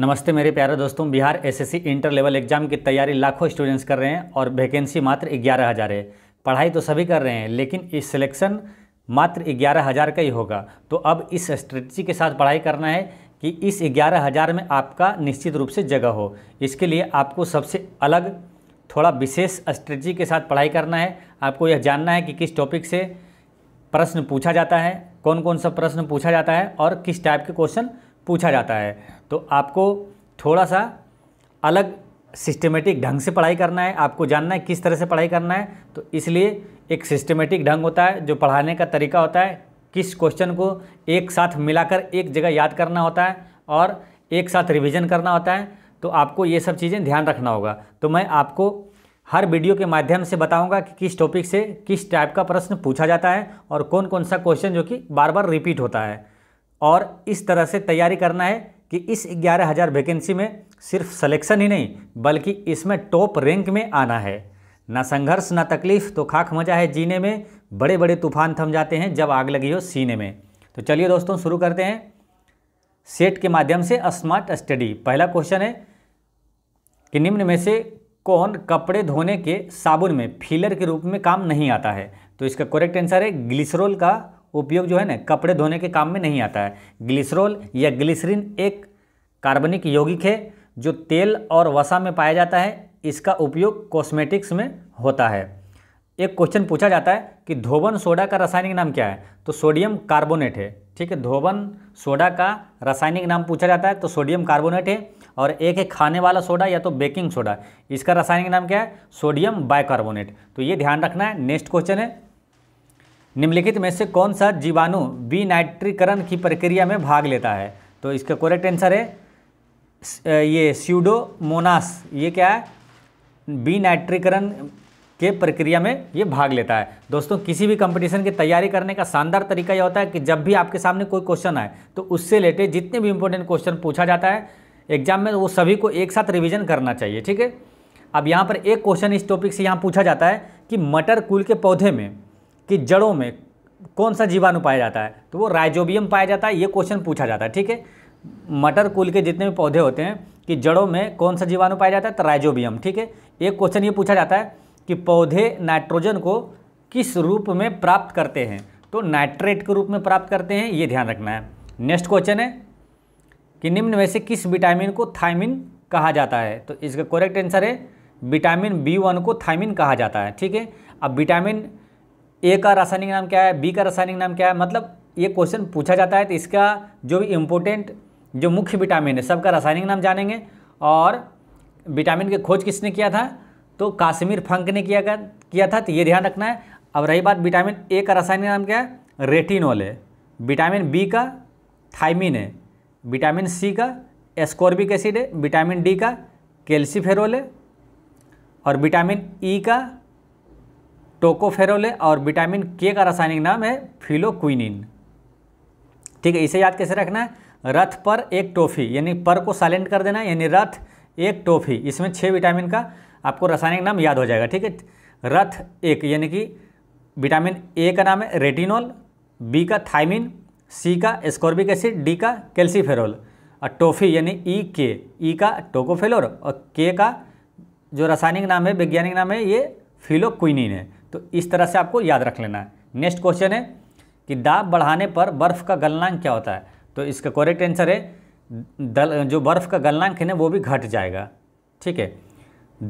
नमस्ते मेरे प्यारे दोस्तों Bihar SSC inter level exam की तैयारी लाखों स्टूडेंट्स कर रहे हैं और वैकेंसी मात्र ग्यारह हज़ार है पढ़ाई तो सभी कर रहे हैं लेकिन इस सिलेक्शन मात्र ग्यारह हज़ार का ही होगा तो अब इस स्ट्रेटजी के साथ पढ़ाई करना है कि इस ग्यारह हज़ार में आपका निश्चित रूप से जगह हो इसके लिए आपको सबसे अलग थोड़ा विशेष स्ट्रेटजी के साथ पढ़ाई करना है आपको यह जानना है कि किस टॉपिक से प्रश्न पूछा जाता है कौन कौन सा प्रश्न पूछा जाता है और किस टाइप के क्वेश्चन पूछा जाता है तो आपको थोड़ा सा अलग सिस्टमेटिक ढंग से पढ़ाई करना है आपको जानना है किस तरह से पढ़ाई करना है तो इसलिए एक सिस्टमेटिक ढंग होता है जो पढ़ाने का तरीका होता है किस क्वेश्चन को एक साथ मिलाकर एक जगह याद करना होता है और एक साथ रिवीजन करना होता है तो आपको ये सब चीज़ें ध्यान रखना होगा तो मैं आपको हर वीडियो के माध्यम से बताऊंगा कि किस टॉपिक से किस टाइप का प्रश्न पूछा जाता है और कौन कौन सा क्वेश्चन जो कि बार बार रिपीट होता है और इस तरह से तैयारी करना है कि इस ग्यारह हज़ार वैकेंसी में सिर्फ सिलेक्शन ही नहीं बल्कि इसमें टॉप रैंक में आना है ना संघर्ष ना तकलीफ़ तो खाक मजा है जीने में बड़े बड़े तूफान थम जाते हैं जब आग लगी हो सीने में तो चलिए दोस्तों शुरू करते हैं सेट के माध्यम से स्मार्ट स्टडी पहला क्वेश्चन है कि निम्न में से कौन कपड़े धोने के साबुन में फीलर के रूप में काम नहीं आता है तो इसका करेक्ट आंसर है ग्लिसरोल का उपयोग जो है ना कपड़े धोने के काम में नहीं आता है ग्लिसरॉल या ग्लिसरीन एक कार्बनिक यौगिक है जो तेल और वसा में पाया जाता है इसका उपयोग कॉस्मेटिक्स में होता है एक क्वेश्चन पूछा जाता है कि धोबन सोडा का रासायनिक नाम क्या है तो सोडियम कार्बोनेट है ठीक है धोबन सोडा का रासायनिक नाम पूछा जाता है तो सोडियम कार्बोनेट है और एक है खाने वाला सोडा या तो बेकिंग सोडा इसका रासायनिक नाम क्या है सोडियम बाइकार्बोनेट तो ये ध्यान रखना है नेक्स्ट क्वेश्चन है निम्नलिखित में से कौन सा जीवाणु विनाइट्रीकरण की प्रक्रिया में भाग लेता है तो इसका करेक्ट आंसर है ये स्यूडोमोनास ये क्या है विनाइट्रीकरण के प्रक्रिया में ये भाग लेता है दोस्तों किसी भी कंपटीशन की तैयारी करने का शानदार तरीका यह होता है कि जब भी आपके सामने कोई क्वेश्चन आए तो उससे रिलेटेड जितने भी इंपॉर्टेंट क्वेश्चन पूछा जाता है एग्जाम में वो सभी को एक साथ रिविजन करना चाहिए ठीक है अब यहाँ पर एक क्वेश्चन इस टॉपिक से यहाँ पूछा जाता है कि मटर कुल के पौधे में कि जड़ों में कौन सा जीवाणु पाया जाता है तो वो राइजोबियम पाया जाता है ये क्वेश्चन पूछा जाता है ठीक है मटर कुल के जितने भी पौधे होते हैं कि जड़ों में कौन सा जीवाणु पाया जाता है तो राइजोबियम ठीक है एक क्वेश्चन ये पूछा जाता है कि पौधे नाइट्रोजन को किस रूप में प्राप्त करते हैं तो नाइट्रेट के रूप में प्राप्त करते हैं ये ध्यान रखना है नेक्स्ट क्वेश्चन है कि निम्न में से किस विटामिन को थाइमिन कहा जाता है तो इसका करेक्ट आंसर है विटामिन बी वन को थाइमिन कहा जाता है ठीक है अब विटामिन ए का रासायनिक नाम क्या है बी का रासायनिक नाम क्या है मतलब ये क्वेश्चन पूछा जाता है तो इसका जो भी इम्पोर्टेंट जो मुख्य विटामिन है सबका रासायनिक नाम जानेंगे और विटामिन की खोज किसने किया था तो काश्मीर फंक ने किया कर, किया था तो ये ध्यान रखना है अब रही बात विटामिन ए का रासायनिक नाम क्या है रेटिनोल है विटामिन बी का थाइमिन है विटामिन सी का एस्कॉर्बिक एसिड है विटामिन डी का कैल्सीफेरोल है और विटामिन ई e का टोकोफेरोल है और विटामिन के का रासायनिक नाम है फिलोक्विनिन ठीक है इसे याद कैसे रखना है रथ पर एक टोफी यानी पर को साइलेंट कर देना यानी रथ एक टोफी इसमें छः विटामिन का आपको रासायनिक नाम याद हो जाएगा ठीक है रथ एक यानी कि विटामिन ए का नाम है रेटिनॉल बी का थाइमिन सी का स्कॉर्बिक एसिड डी का कैल्सीफेरोल और टोफी यानी ई के ई का टोकोफेलोर और के का जो रासायनिक नाम है वैज्ञानिक नाम है ये फिलोक्विनिन है तो इस तरह से आपको याद रख लेना है नेक्स्ट क्वेश्चन है कि दाब बढ़ाने पर बर्फ़ का गलनांक क्या होता है तो इसका करेक्ट आंसर है दल जो बर्फ़ का गलनांक है ना वो भी घट जाएगा ठीक है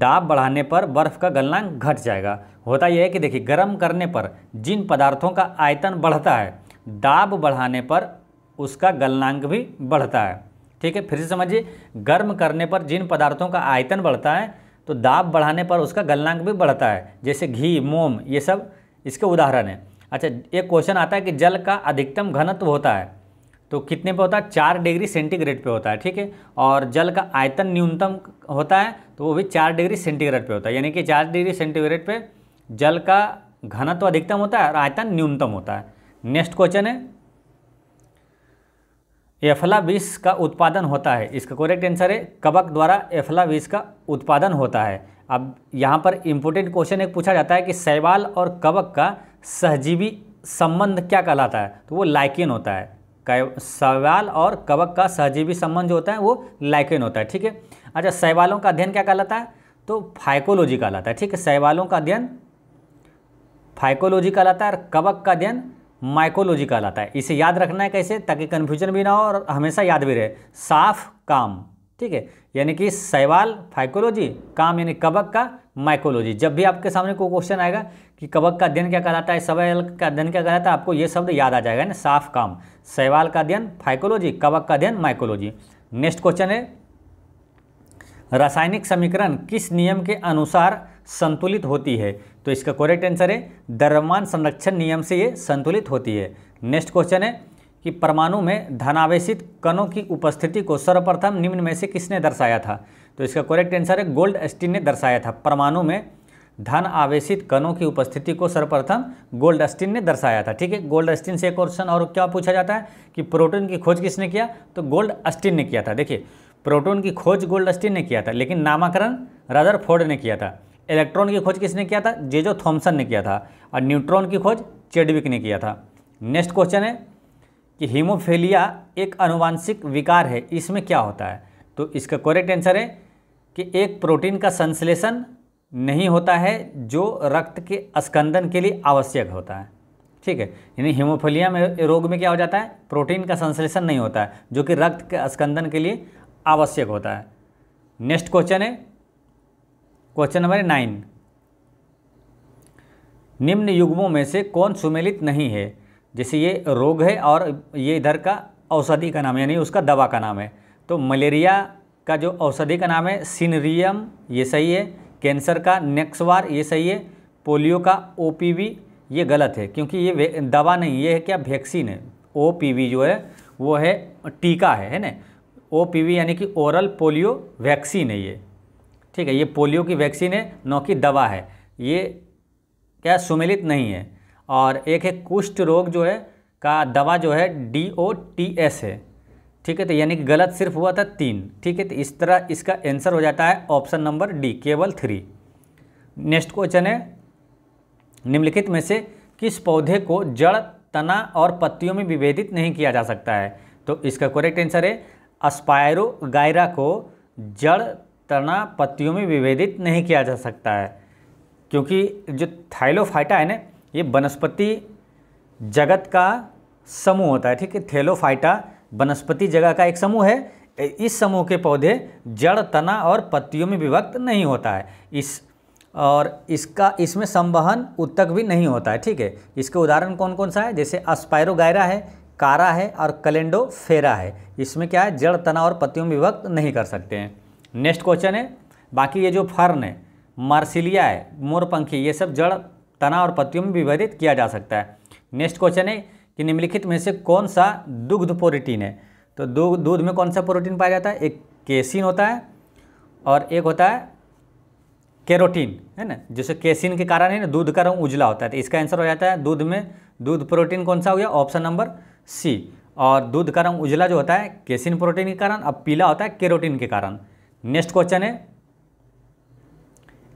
दाब बढ़ाने पर बर्फ़ का गलनांक घट जाएगा होता यह है कि देखिए गर्म करने पर जिन पदार्थों का आयतन बढ़ता है दाब बढ़ाने पर उसका गलनांक भी बढ़ता है ठीक है फिर से समझिए गर्म करने पर जिन पदार्थों का आयतन बढ़ता है तो दाब बढ़ाने पर उसका गलनांक भी बढ़ता है जैसे घी मोम ये सब इसके उदाहरण है अच्छा एक क्वेश्चन आता है कि जल का अधिकतम घनत्व होता है तो कितने पे होता है चार डिग्री सेंटीग्रेड पे होता है ठीक है और जल का आयतन न्यूनतम होता है तो वो भी चार डिग्री सेंटीग्रेड पे होता है यानी कि चार डिग्री सेंटीग्रेड पे जल का घनत्व अधिकतम होता है और आयतन न्यूनतम होता है नेक्स्ट क्वेश्चन है एफला विष का उत्पादन होता है इसका करेक्ट आंसर है कवक द्वारा एफला विष का उत्पादन होता है अब यहाँ पर इम्पोर्टेंट क्वेश्चन एक पूछा जाता है कि शैवाल और कवक का सहजीवी संबंध क्या कहलाता है तो वो लाइकेन होता है शैवाल और कवक का सहजीवी संबंध जो होता है वो लाइकिन होता है ठीक है अच्छा शैवालों का अध्ययन क्या कहलाता है तो फाइकोलॉजी कहलाता है ठीक है शैवालों का अध्ययन फाइकोलॉजी कहलाता है और कवक का अध्ययन माइकोलॉजी कहलाता है इसे याद रखना है कैसे ताकि कन्फ्यूजन भी ना हो और हमेशा याद भी रहे साफ काम ठीक है यानी कि सैवाल फाइकोलॉजी काम यानी कबक का माइकोलॉजी जब भी आपके सामने कोई क्वेश्चन आएगा कि कबक का अध्ययन क्या कहलाता है सवाल का अध्ययन क्या कहलाता है आपको ये शब्द याद आ जाएगा ना साफ काम सैवाल का अध्ययन फाइकोलॉजी कबक का अध्ययन माइकोलॉजी नेक्स्ट क्वेश्चन है रासायनिक समीकरण किस नियम के अनुसार संतुलित होती है तो इसका करेक्ट आंसर है दरमान संरक्षण नियम से ये संतुलित होती है नेक्स्ट क्वेश्चन है कि परमाणु में धनावेशित कणों की उपस्थिति को सर्वप्रथम निम्न में से किसने दर्शाया था तो इसका करेक्ट आंसर है गोल्ड एस्टीन ने दर्शाया था परमाणु में धन आवेशित कणों की उपस्थिति को सर्वप्रथम गोल्ड एस्टीन ने दर्शाया था ठीक है गोल्ड एस्टीन से एक क्वेश्चन और क्या पूछा जाता है कि प्रोटोन की खोज किसने किया तो गोल्ड एस्टीन ने किया था देखिए प्रोटोन की खोज गोल्ड एस्टीन ने किया था लेकिन नामाकरण रदर ने किया था इलेक्ट्रॉन की खोज किसने किया था जेजो थॉम्सन ने किया था और न्यूट्रॉन की खोज चेडविक ने किया था नेक्स्ट क्वेश्चन है कि हीमोफेलिया एक अनुवांशिक विकार है इसमें क्या होता है तो इसका करेक्ट आंसर है कि एक प्रोटीन का संश्लेषण नहीं होता है जो रक्त के स्कंदन के लिए आवश्यक होता है ठीक है यानी हीमोफेलिया में रोग में क्या हो जाता है प्रोटीन का संश्लेषण नहीं होता है जो कि रक्त के स्कंदन के लिए आवश्यक होता है नेक्स्ट क्वेश्चन है क्वेश्चन नंबर नाइन निम्न युग्मों में से कौन सुमेलित नहीं है जैसे ये रोग है और ये इधर का औषधि का नाम यानी उसका दवा का नाम है तो मलेरिया का जो औषधि का नाम है सिनरियम ये सही है कैंसर का नेक्सवार ये सही है पोलियो का ओ ये गलत है क्योंकि ये दवा नहीं ये है क्या वैक्सीन है ओ जो है वो है टीका है है ना ओ यानी कि ओरल पोलियो वैक्सीन है ये ठीक है ये पोलियो की वैक्सीन है नौ की दवा है ये क्या सुमेलित नहीं है और एक है कुष्ठ रोग जो है का दवा जो है डी ओ टी एस है ठीक है तो यानी कि गलत सिर्फ हुआ था तीन ठीक है तो इस तरह इसका आंसर हो जाता है ऑप्शन नंबर डी केवल थ्री नेक्स्ट क्वेश्चन है निम्नलिखित में से किस पौधे को जड़ तना और पत्तियों में विभेदित नहीं किया जा सकता है तो इसका करेक्ट आंसर है अस्पायरो गायरा को जड़ तना पत्तियों में विभेदित नहीं किया जा सकता है क्योंकि जो थैलोफाइटा है ना ये वनस्पति जगत का समूह होता है ठीक है थैलोफाइटा वनस्पति जगह का एक समूह है इस समूह के पौधे जड़ तना और पत्तियों में विभक्त नहीं होता है इस और इसका इसमें संवहन उत्तक भी नहीं होता है ठीक है इसके उदाहरण कौन कौन सा है जैसे अस्पायरोगायरा है कारा है और कलेंडो फेरा है इसमें क्या है जड़ तना और पत्तियों में विभक्त नहीं कर सकते हैं नेक्स्ट क्वेश्चन है बाकी ये जो फर्न है मार्सिलिया है मोरपंखी ये सब जड़ तना और पत्तियों में विभेदित किया जा सकता है नेक्स्ट क्वेश्चन है कि निम्नलिखित में से कौन सा दुग्ध प्रोटीन है तो दूध दूध में कौन सा प्रोटीन पाया जाता है एक केसिन होता है और एक होता है केरोटीन है ना जैसे केसिन के कारण है ना दूध का रंग उजला होता है तो इसका आंसर हो जाता है दूध में दूध प्रोटीन कौन सा हो गया ऑप्शन नंबर सी और दूध का रंग उजला जो होता है केसिन प्रोटीन के कारण अब पीला होता है केरोटीन के कारण नेक्स्ट क्वेश्चन है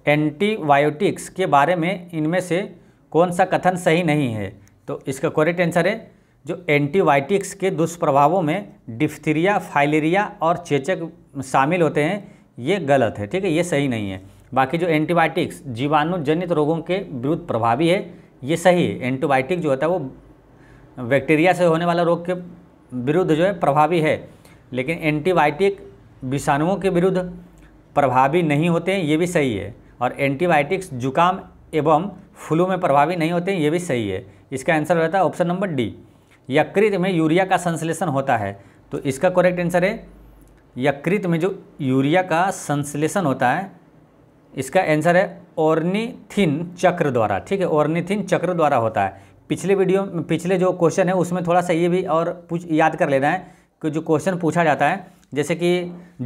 एंटीबायोटिक्स के बारे में इनमें से कौन सा कथन सही नहीं है तो इसका करेक्ट आंसर है जो एंटीबायोटिक्स के दुष्प्रभावों में डिफ्थीरिया फाइलेरिया और चेचक शामिल होते हैं ये गलत है ठीक है ये सही नहीं है बाकी जो एंटीबायोटिक्स जीवाणुजनित रोगों के विरुद्ध प्रभावी है ये सही है एंटीबायोटिक जो होता है वो बैक्टीरिया से होने वाला रोग के विरुद्ध जो है प्रभावी है लेकिन एंटीबायोटिक विषाणुओं के विरुद्ध प्रभावी नहीं होते हैं ये भी सही है और एंटीबायोटिक्स जुकाम एवं फ्लू में प्रभावी नहीं होते हैं ये भी सही है इसका आंसर रहता है ऑप्शन नंबर डी यकृत में यूरिया का संश्लेषण होता है तो इसका करेक्ट आंसर है यकृत में जो यूरिया का संश्लेषण होता है इसका आंसर है ओर्निथिन चक्र द्वारा ठीक है ओर्निथिन चक्र द्वारा होता है पिछले वीडियो पिछले जो क्वेश्चन है उसमें थोड़ा सा ये भी और पूछ याद कर लेना है कि जो क्वेश्चन पूछा जाता है जैसे कि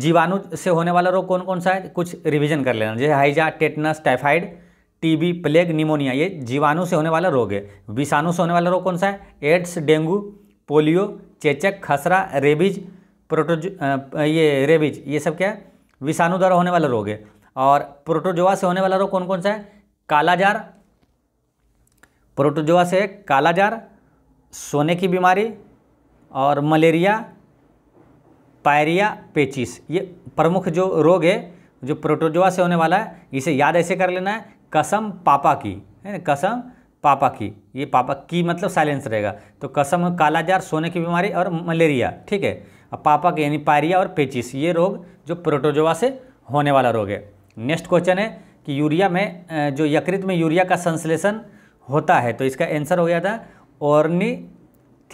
जीवाणु से होने वाला रोग कौन कौन सा है कुछ रिवीजन कर लेना जैसे हाइजा tetanus typhoid TB plague pneumonia ये जीवाणु से होने वाला रोग है विषाणु से होने वाला रोग कौन सा है एड्स डेंगू पोलियो चेचक खसरा रेबीज प्रोटोज ये रेबीज ये सब क्या है विषाणु द्वारा होने वाला रोग है और प्रोटोजोआ से होने वाला रोग कौन कौन सा है कालाजार प्रोटोजोआ से कालाजार सोने की बीमारी और मलेरिया पायरिया पेचिस ये प्रमुख जो रोग है जो प्रोटोजोआ से होने वाला है इसे याद ऐसे कर लेना है कसम पापा की है ना कसम पापा की ये पापा की मतलब साइलेंस रहेगा तो कसम कालाजार सोने की बीमारी और मलेरिया ठीक है अब पापा के यानी पायरिया और पेचिस ये रोग जो प्रोटोजोआ से होने वाला रोग है नेक्स्ट क्वेश्चन है कि यूरिया में जो यकृत में यूरिया का संश्लेषण होता है तो इसका आंसर हो गया था ओरनी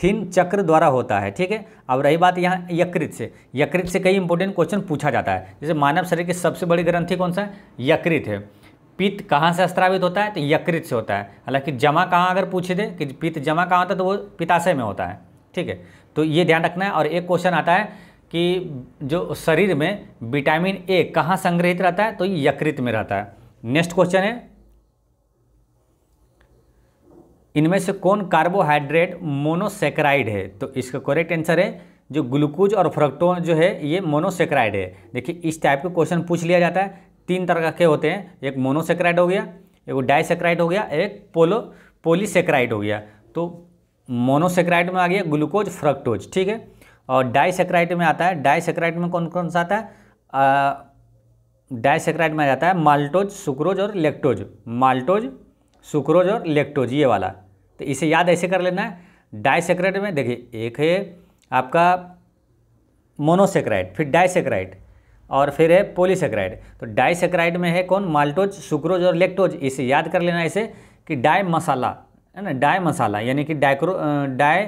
थिन चक्र द्वारा होता है ठीक है अब रही बात यहाँ यकृत से यकृत से कई इंपॉर्टेंट क्वेश्चन पूछा जाता है जैसे मानव शरीर की सबसे बड़ी ग्रंथि कौन सा है यकृत है पित्त कहाँ से स्त्रावित होता है तो यकृत से होता है हालांकि जमा कहाँ अगर पूछे दे कि पित्त जमा कहाँ होता है तो वो पिताशय में होता है ठीक है तो ये ध्यान रखना है और एक क्वेश्चन आता है कि जो शरीर में विटामिन ए कहाँ संग्रहित रहता है तो ये यकृत में रहता है नेक्स्ट क्वेश्चन है इनमें से कौन कार्बोहाइड्रेट मोनोसेक्राइड है तो इसका करेक्ट आंसर है जो ग्लूकोज और फ्रक्टोन जो है ये मोनोसेक्राइड है देखिए इस टाइप के क्वेश्चन पूछ लिया जाता है तीन तरह के होते हैं एक मोनोसेक्राइड हो गया एक डाइसेक्राइड हो गया एक पोलो पोलीसेक्राइड हो गया तो मोनोसेक्राइड में आ गया ग्लूकोज फ्रक्टोज ठीक है और डाइसेक्राइड में आता है डाइसेक्राइड में कौन कौन सा आता है डाइसेक्राइड में आ जाता है माल्टोज सुक्रोज और लेक्टोज माल्टोज सुक्रोज और लेक्टोज ये वाला तो इसे याद ऐसे कर लेना है डाइसेक्राइड में देखिए एक है आपका मोनोसेक्राइड फिर डाइसेक्राइड और फिर है पोलीसेक्राइड तो डाइसेक्राइड में है कौन माल्टोज सुक्रोज और लेक्टोज इसे याद कर लेना इसे कि डाई मसाला है ना डाई मसाला यानी कि डाइक्रो डाई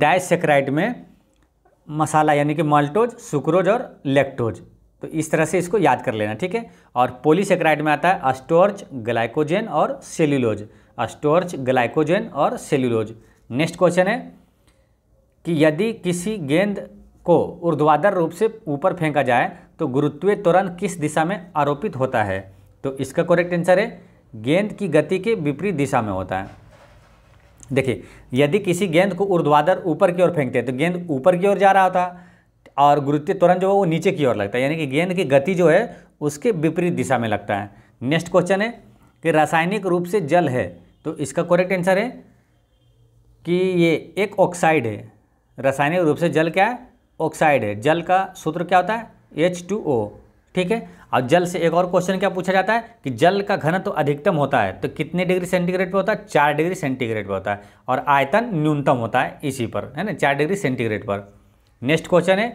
डाइसेक्राइड में मसाला यानी कि माल्टोज सुक्रोज और लेक्टोज तो इस तरह से इसको याद कर लेना ठीक है और पोलीसेक्राइड में आता है अस्टोर्च ग्लाइकोजन और सेल्यूलोज स्टोर्च ग्लाइकोजन और सेल्यूलोज नेक्स्ट क्वेश्चन है कि यदि किसी गेंद को ऊर्ध्वाधर रूप से ऊपर फेंका जाए तो गुरुत्वीय त्वरण किस दिशा में आरोपित होता है तो इसका करेक्ट आंसर है गेंद की गति के विपरीत दिशा में होता है देखिए यदि किसी गेंद को ऊर्ध्वाधर ऊपर की ओर फेंकते हैं तो गेंद ऊपर की ओर जा रहा होता और गुरुत्व त्वरण जो है वो नीचे की ओर लगता है यानी कि गेंद की गति जो है उसके विपरीत दिशा में लगता है नेक्स्ट क्वेश्चन है कि रासायनिक रूप से जल है तो इसका करेक्ट आंसर है कि ये एक ऑक्साइड है रासायनिक रूप से जल क्या है ऑक्साइड है जल का सूत्र क्या होता है एच टू ओ ठीक है और जल से एक और क्वेश्चन क्या पूछा जाता है कि जल का घनत्व तो अधिकतम होता है तो कितने डिग्री सेंटीग्रेड पर होता है चार डिग्री सेंटीग्रेड पर होता है और आयतन न्यूनतम होता है इसी पर है ना चार डिग्री सेंटीग्रेड पर नेक्स्ट क्वेश्चन है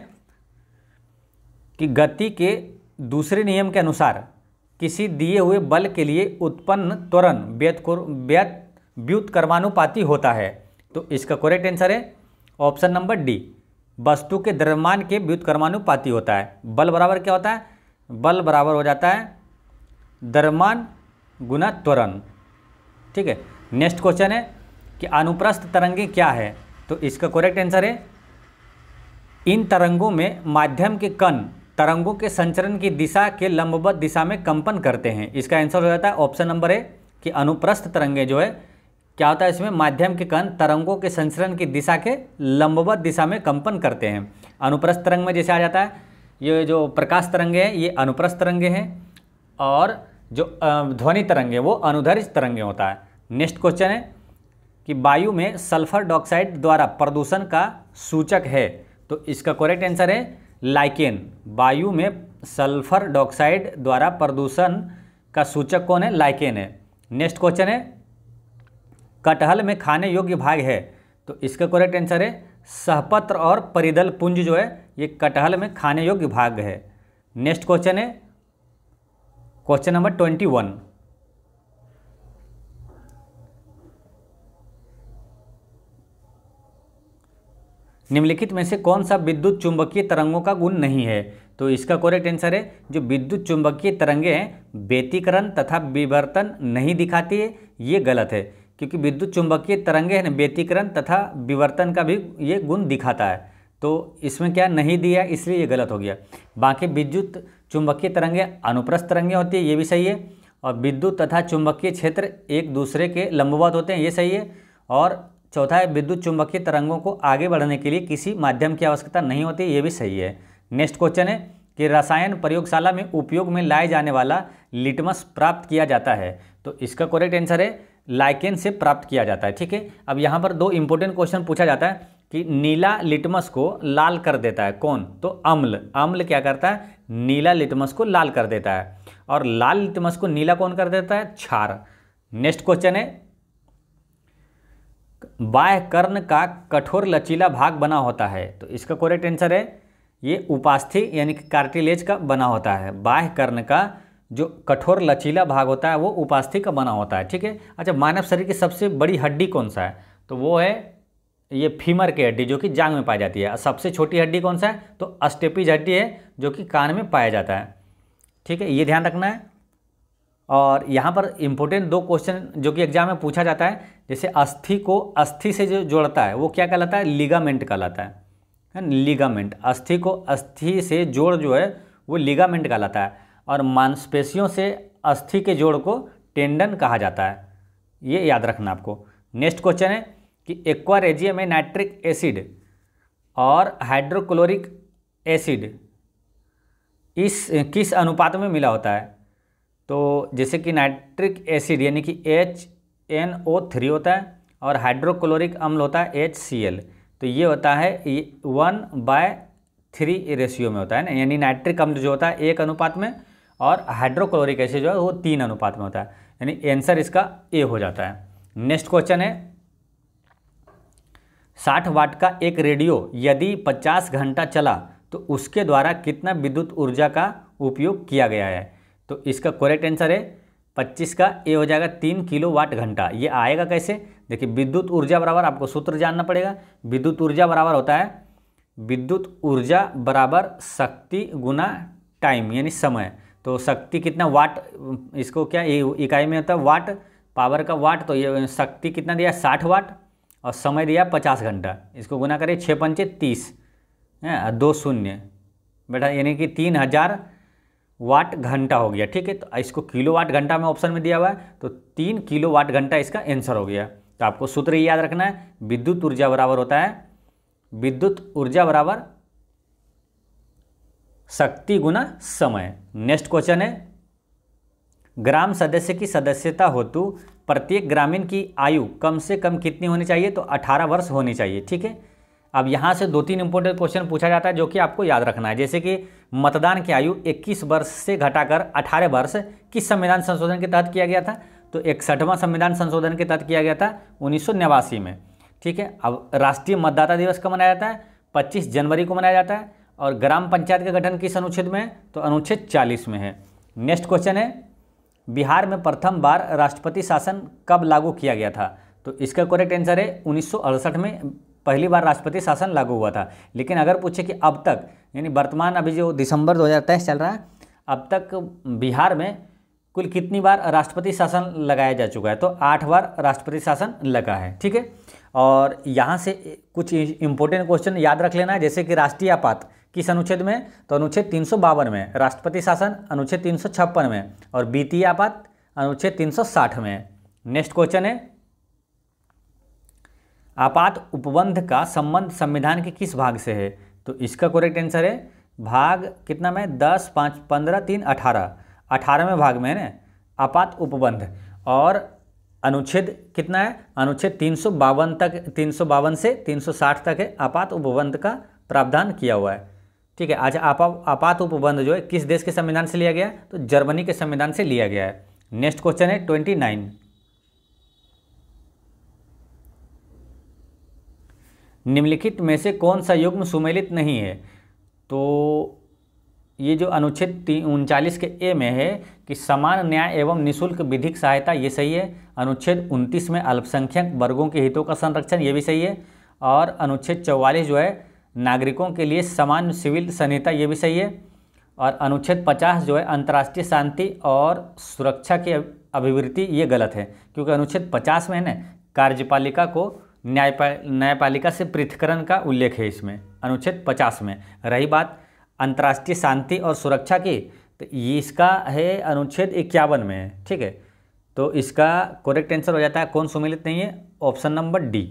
कि गति के दूसरे नियम के अनुसार किसी दिए हुए बल के लिए उत्पन्न त्वरण व्यत व्यत व्युत्कर्मानुपाती होता है तो इसका करेक्ट आंसर है ऑप्शन नंबर डी वस्तु के द्रव्यमान के व्युत्कर्मानुपाती होता है बल बराबर क्या होता है बल बराबर हो जाता है द्रव्यमान गुना त्वरण ठीक है नेक्स्ट क्वेश्चन है कि अनुप्रस्थ तरंगे क्या है तो इसका करेक्ट आंसर है इन तरंगों में माध्यम के कण तरंगों के संचरण की दिशा के लंबवत दिशा में कंपन करते हैं इसका आंसर हो जाता है ऑप्शन नंबर ए कि अनुप्रस्थ तरंगे जो है क्या होता है इसमें माध्यम के कण तरंगों के संचरण की दिशा के लंबवत दिशा में कंपन करते हैं अनुप्रस्थ तरंग में जैसे आ जाता है ये जो प्रकाश तरंगे हैं ये अनुप्रस्थ तरंगे हैं और जो ध्वनि तरंगे वो अनुधरित तरंगे होता है नेक्स्ट क्वेश्चन है कि वायु में सल्फर डाइऑक्साइड द्वारा प्रदूषण का सूचक है तो इसका करेक्ट आंसर है लाइकेन वायु में सल्फर डाइऑक्साइड द्वारा प्रदूषण का सूचक कौन है लाइकेन है नेक्स्ट क्वेश्चन है कटहल में खाने योग्य भाग है तो इसका करेक्ट आंसर है सहपत्र और परिदल पुंज जो है ये कटहल में खाने योग्य भाग है नेक्स्ट क्वेश्चन है क्वेश्चन नंबर ट्वेंटी वन निम्नलिखित में से कौन सा विद्युत चुंबकीय तरंगों का गुण नहीं है तो इसका करेक्ट आंसर है जो विद्युत चुंबकीय तरंगे हैं व्यतीकरण तथा विवर्तन नहीं दिखाती है ये गलत है क्योंकि विद्युत चुंबकीय तरंगे हैं व्यतीकरण तथा विवर्तन का भी ये गुण दिखाता है तो इसमें क्या नहीं दिया इसलिए ये गलत हो गया बाकी विद्युत चुंबकीय तरंगे अनुप्रस्थ तरंगे होती है ये भी सही है और विद्युत तथा चुंबकीय क्षेत्र एक दूसरे के लंबवत होते हैं ये सही है और चौथा है विद्युत चुंबकीय तरंगों को आगे बढ़ने के लिए किसी माध्यम की आवश्यकता नहीं होती ये भी सही है नेक्स्ट क्वेश्चन है कि रसायन प्रयोगशाला में उपयोग में लाए जाने वाला लिटमस प्राप्त किया जाता है तो इसका करेक्ट आंसर है लाइकेन से प्राप्त किया जाता है ठीक है अब यहाँ पर दो इंपॉर्टेंट क्वेश्चन पूछा जाता है कि नीला लिटमस को लाल कर देता है कौन तो अम्ल अम्ल क्या करता है नीला लिटमस को लाल कर देता है और लाल लिटमस को नीला कौन कर देता है क्षार नेक्स्ट क्वेश्चन है बाह्य कर्ण का कठोर लचीला भाग बना होता है तो इसका करेक्ट आंसर है ये उपास्थि यानी कि कार्टिलेज का बना होता है बाह्य कर्ण का जो कठोर लचीला भाग होता है वो उपास्थि का बना होता है ठीक है अच्छा मानव शरीर की सबसे बड़ी हड्डी कौन सा है तो वो है ये फीमर की हड्डी जो कि जांग में पाई जाती है सबसे छोटी हड्डी कौन सा है तो अस्टेपिज हड्डी है जो कि कान में पाया जाता है ठीक है ये ध्यान रखना है और यहाँ पर इम्पोर्टेंट दो क्वेश्चन जो कि एग्जाम में पूछा जाता है जैसे अस्थि को अस्थि से जो जोड़ता है वो क्या कहलाता है लिगामेंट कहलाता है है लिगामेंट अस्थि को अस्थि से जोड़ जो है वो लिगामेंट कहलाता है और मांसपेशियों से अस्थि के जोड़ को टेंडन कहा जाता है ये याद रखना आपको नेक्स्ट क्वेश्चन है कि एक्वारेजिया में नाइट्रिक एसिड और हाइड्रोक्लोरिक एसिड इस किस अनुपात में मिला होता है तो जैसे कि नाइट्रिक एसिड यानी कि एच एन ओ थ्री होता है और हाइड्रोक्लोरिक अम्ल होता है एच सी एल तो ये होता है वन बाय थ्री रेशियो में होता है ना यानी नाइट्रिक अम्ल जो होता है एक अनुपात में और हाइड्रोक्लोरिक एसिड जो है वो तीन अनुपात में होता है यानी आंसर इसका ए हो जाता है नेक्स्ट क्वेश्चन है साठ वाट का एक रेडियो यदि पचास घंटा चला तो उसके द्वारा कितना विद्युत ऊर्जा का उपयोग किया गया है तो इसका करेक्ट आंसर है पच्चीस का ए हो जाएगा तीन किलो वाट घंटा ये आएगा कैसे देखिए विद्युत ऊर्जा बराबर आपको सूत्र जानना पड़ेगा विद्युत ऊर्जा बराबर होता है विद्युत ऊर्जा बराबर शक्ति गुना टाइम यानी समय तो शक्ति कितना वाट इसको क्या इकाई में होता है वाट पावर का वाट तो ये शक्ति कितना दिया साठ वाट और समय दिया पचास घंटा इसको गुना करिए छः पंचे तीस हाँ, दो शून्य बेटा यानी कि तीन हज़ार वाट घंटा हो गया ठीक है तो इसको किलो वाट घंटा में ऑप्शन में दिया हुआ है तो तीन किलो वाट घंटा इसका आंसर हो गया तो आपको सूत्र याद रखना है विद्युत ऊर्जा बराबर होता है विद्युत ऊर्जा बराबर शक्ति गुना समय नेक्स्ट क्वेश्चन है ग्राम सदस्य की सदस्यता हेतु प्रत्येक ग्रामीण की आयु कम से कम कितनी होनी चाहिए तो अठारह वर्ष होनी चाहिए ठीक है अब यहाँ से दो तीन इंपोर्टेंट क्वेश्चन पूछा जाता है जो कि आपको याद रखना है जैसे कि मतदान की आयु 21 वर्ष से घटाकर 18 वर्ष किस संविधान संशोधन के तहत किया गया था तो इकसठवां संविधान संशोधन के तहत किया गया था उन्नीस में ठीक है अब राष्ट्रीय मतदाता दिवस कब मनाया जाता है पच्चीस जनवरी को मनाया जाता है और ग्राम पंचायत का गठन किस अनुच्छेद में है तो अनुच्छेद चालीस में है नेक्स्ट क्वेश्चन है बिहार में प्रथम बार राष्ट्रपति शासन कब लागू किया गया था तो इसका करेक्ट आंसर है उन्नीस में पहली बार राष्ट्रपति शासन लागू हुआ था लेकिन अगर पूछे कि अब तक यानी वर्तमान अभी जो दिसंबर 2023 चल रहा है अब तक बिहार में कुल कितनी बार राष्ट्रपति शासन लगाया जा चुका है तो आठ बार राष्ट्रपति शासन लगा है ठीक है और यहाँ से कुछ इम्पोर्टेंट क्वेश्चन याद रख लेना है जैसे कि राष्ट्रीय आपात किस अनुच्छेद में तो अनुच्छेद तीन में राष्ट्रपति शासन अनुच्छेद तीन में और वित्तीय आपात अनुच्छेद साठ में नेक्स्ट क्वेश्चन है आपात उपबंध का संबंध संविधान के किस भाग से है तो इसका करेक्ट आंसर है भाग कितना में दस पाँच पंद्रह तीन अठारह अठारहवें भाग में है ना आपात उपबंध और अनुच्छेद कितना है अनुच्छेद तीन तक तीन से 360 तक है आपात उपबंध का प्रावधान किया हुआ है ठीक है आज आपा आपात उपबंध जो है किस देश के संविधान से लिया गया है तो जर्मनी के संविधान से लिया गया है नेक्स्ट क्वेश्चन है ट्वेंटी नाइन निम्नलिखित में से कौन सा युग्म सुमेलित नहीं है तो ये जो अनुच्छेद उनचालीस के ए में है कि समान न्याय एवं निशुल्क विधिक सहायता ये सही है अनुच्छेद उनतीस में अल्पसंख्यक वर्गों के हितों का संरक्षण ये भी सही है और अनुच्छेद चौवालीस जो है नागरिकों के लिए समान सिविल संहिता ये भी सही है और अनुच्छेद पचास जो है अंतर्राष्ट्रीय शांति और सुरक्षा की अभिवृत्ति ये गलत है क्योंकि अनुच्छेद पचास में है कार्यपालिका को न्यायपाल न्यायपालिका से पृथकरण का उल्लेख है इसमें अनुच्छेद 50 में रही बात अंतर्राष्ट्रीय शांति और सुरक्षा की तो ये इसका है अनुच्छेद इक्यावन में ठीक है तो इसका करेक्ट आंसर हो जाता है कौन सुमिलित नहीं है ऑप्शन नंबर डी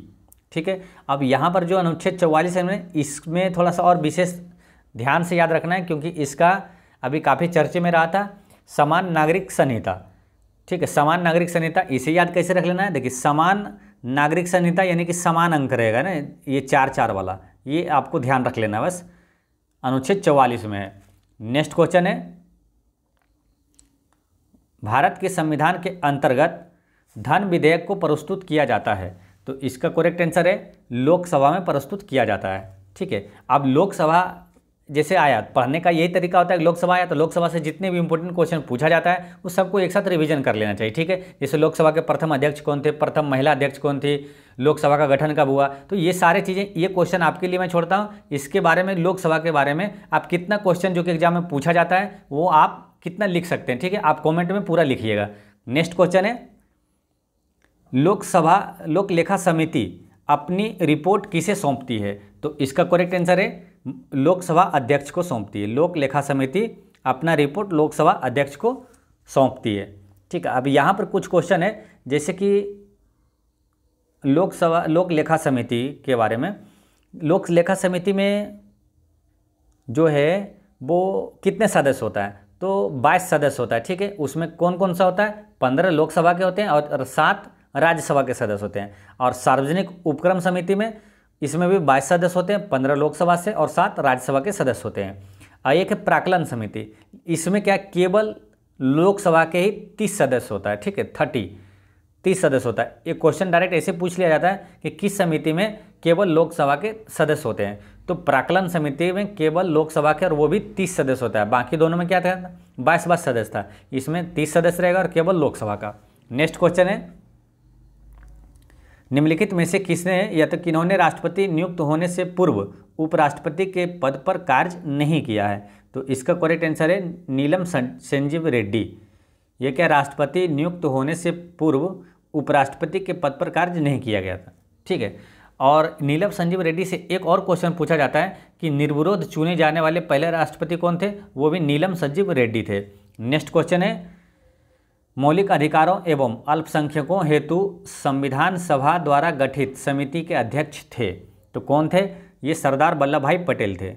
ठीक है अब यहाँ पर जो अनुच्छेद चौवालीस है इसमें थोड़ा सा और विशेष ध्यान से याद रखना है क्योंकि इसका अभी काफ़ी चर्चे में रहा था समान नागरिक संहिता ठीक है समान नागरिक संहिता इसे याद कैसे रख लेना है देखिए समान नागरिक संहिता यानी कि समान अंक रहेगा ना ये चार चार वाला ये आपको ध्यान रख लेना बस अनुच्छेद चौवालीस में है नेक्स्ट क्वेश्चन है भारत के संविधान के अंतर्गत धन विधेयक को प्रस्तुत किया जाता है तो इसका करेक्ट आंसर है लोकसभा में प्रस्तुत किया जाता है ठीक है अब लोकसभा जैसे आया पढ़ने का यही तरीका होता है लोकसभा आया तो लोकसभा से जितने भी इंपॉर्टेंट क्वेश्चन पूछा जाता है उस सबको एक साथ रिवीजन कर लेना चाहिए ठीक है जैसे लोकसभा के प्रथम अध्यक्ष कौन थे प्रथम महिला अध्यक्ष कौन थी लोकसभा का गठन कब हुआ तो ये सारे चीज़ें ये क्वेश्चन आपके लिए मैं छोड़ता हूँ इसके बारे में लोकसभा के बारे में आप कितना क्वेश्चन जो कि एग्जाम में पूछा जाता है वो आप कितना लिख सकते हैं ठीक है आप कॉमेंट में पूरा लिखिएगा नेक्स्ट क्वेश्चन है लोकसभा लोक लेखा समिति अपनी रिपोर्ट किसे सौंपती है तो इसका करेक्ट आंसर है लोकसभा अध्यक्ष को सौंपती है लोक लेखा समिति अपना रिपोर्ट लोकसभा अध्यक्ष को सौंपती है ठीक है अब यहाँ पर कुछ क्वेश्चन है जैसे कि लोकसभा लोक लेखा समिति के बारे में लोक लेखा समिति में जो है वो कितने सदस्य होता है तो 22 सदस्य होता है ठीक है उसमें कौन कौन सा होता है 15 लोकसभा के होते हैं और सात राज्यसभा के सदस्य होते हैं और सार्वजनिक उपक्रम समिति में इसमें भी बाईस सदस्य होते हैं पंद्रह लोकसभा से और सात राज्यसभा के सदस्य होते हैं एक है प्राकलन समिति इसमें क्या केवल लोकसभा के ही तीस सदस्य होता है ठीक है थर्टी तीस सदस्य होता है ये क्वेश्चन डायरेक्ट ऐसे पूछ लिया जाता है कि किस समिति में केवल लोकसभा के सदस्य होते हैं तो प्राकलन समिति में केवल लोकसभा के और वो भी तीस सदस्य होता है बाकी दोनों में क्या था बाईस बाईस सदस्य था इसमें तीस सदस्य रहेगा और केवल लोकसभा का नेक्स्ट क्वेश्चन है निम्नलिखित में से किसने या तो किन्होंने राष्ट्रपति नियुक्त होने से पूर्व उपराष्ट्रपति के पद पर कार्य नहीं किया है तो इसका करेक्ट आंसर है नीलम संजीव रेड्डी ये क्या राष्ट्रपति नियुक्त होने से पूर्व उपराष्ट्रपति के पद पर कार्य नहीं किया गया था ठीक है और नीलम संजीव रेड्डी से एक और क्वेश्चन पूछा जाता है कि निर्विरोध चुने जाने वाले पहले राष्ट्रपति कौन थे वो भी नीलम संजीव रेड्डी थे नेक्स्ट क्वेश्चन है मौलिक अधिकारों एवं अल्पसंख्यकों हेतु संविधान सभा द्वारा गठित समिति के अध्यक्ष थे तो कौन थे ये सरदार वल्लभ भाई पटेल थे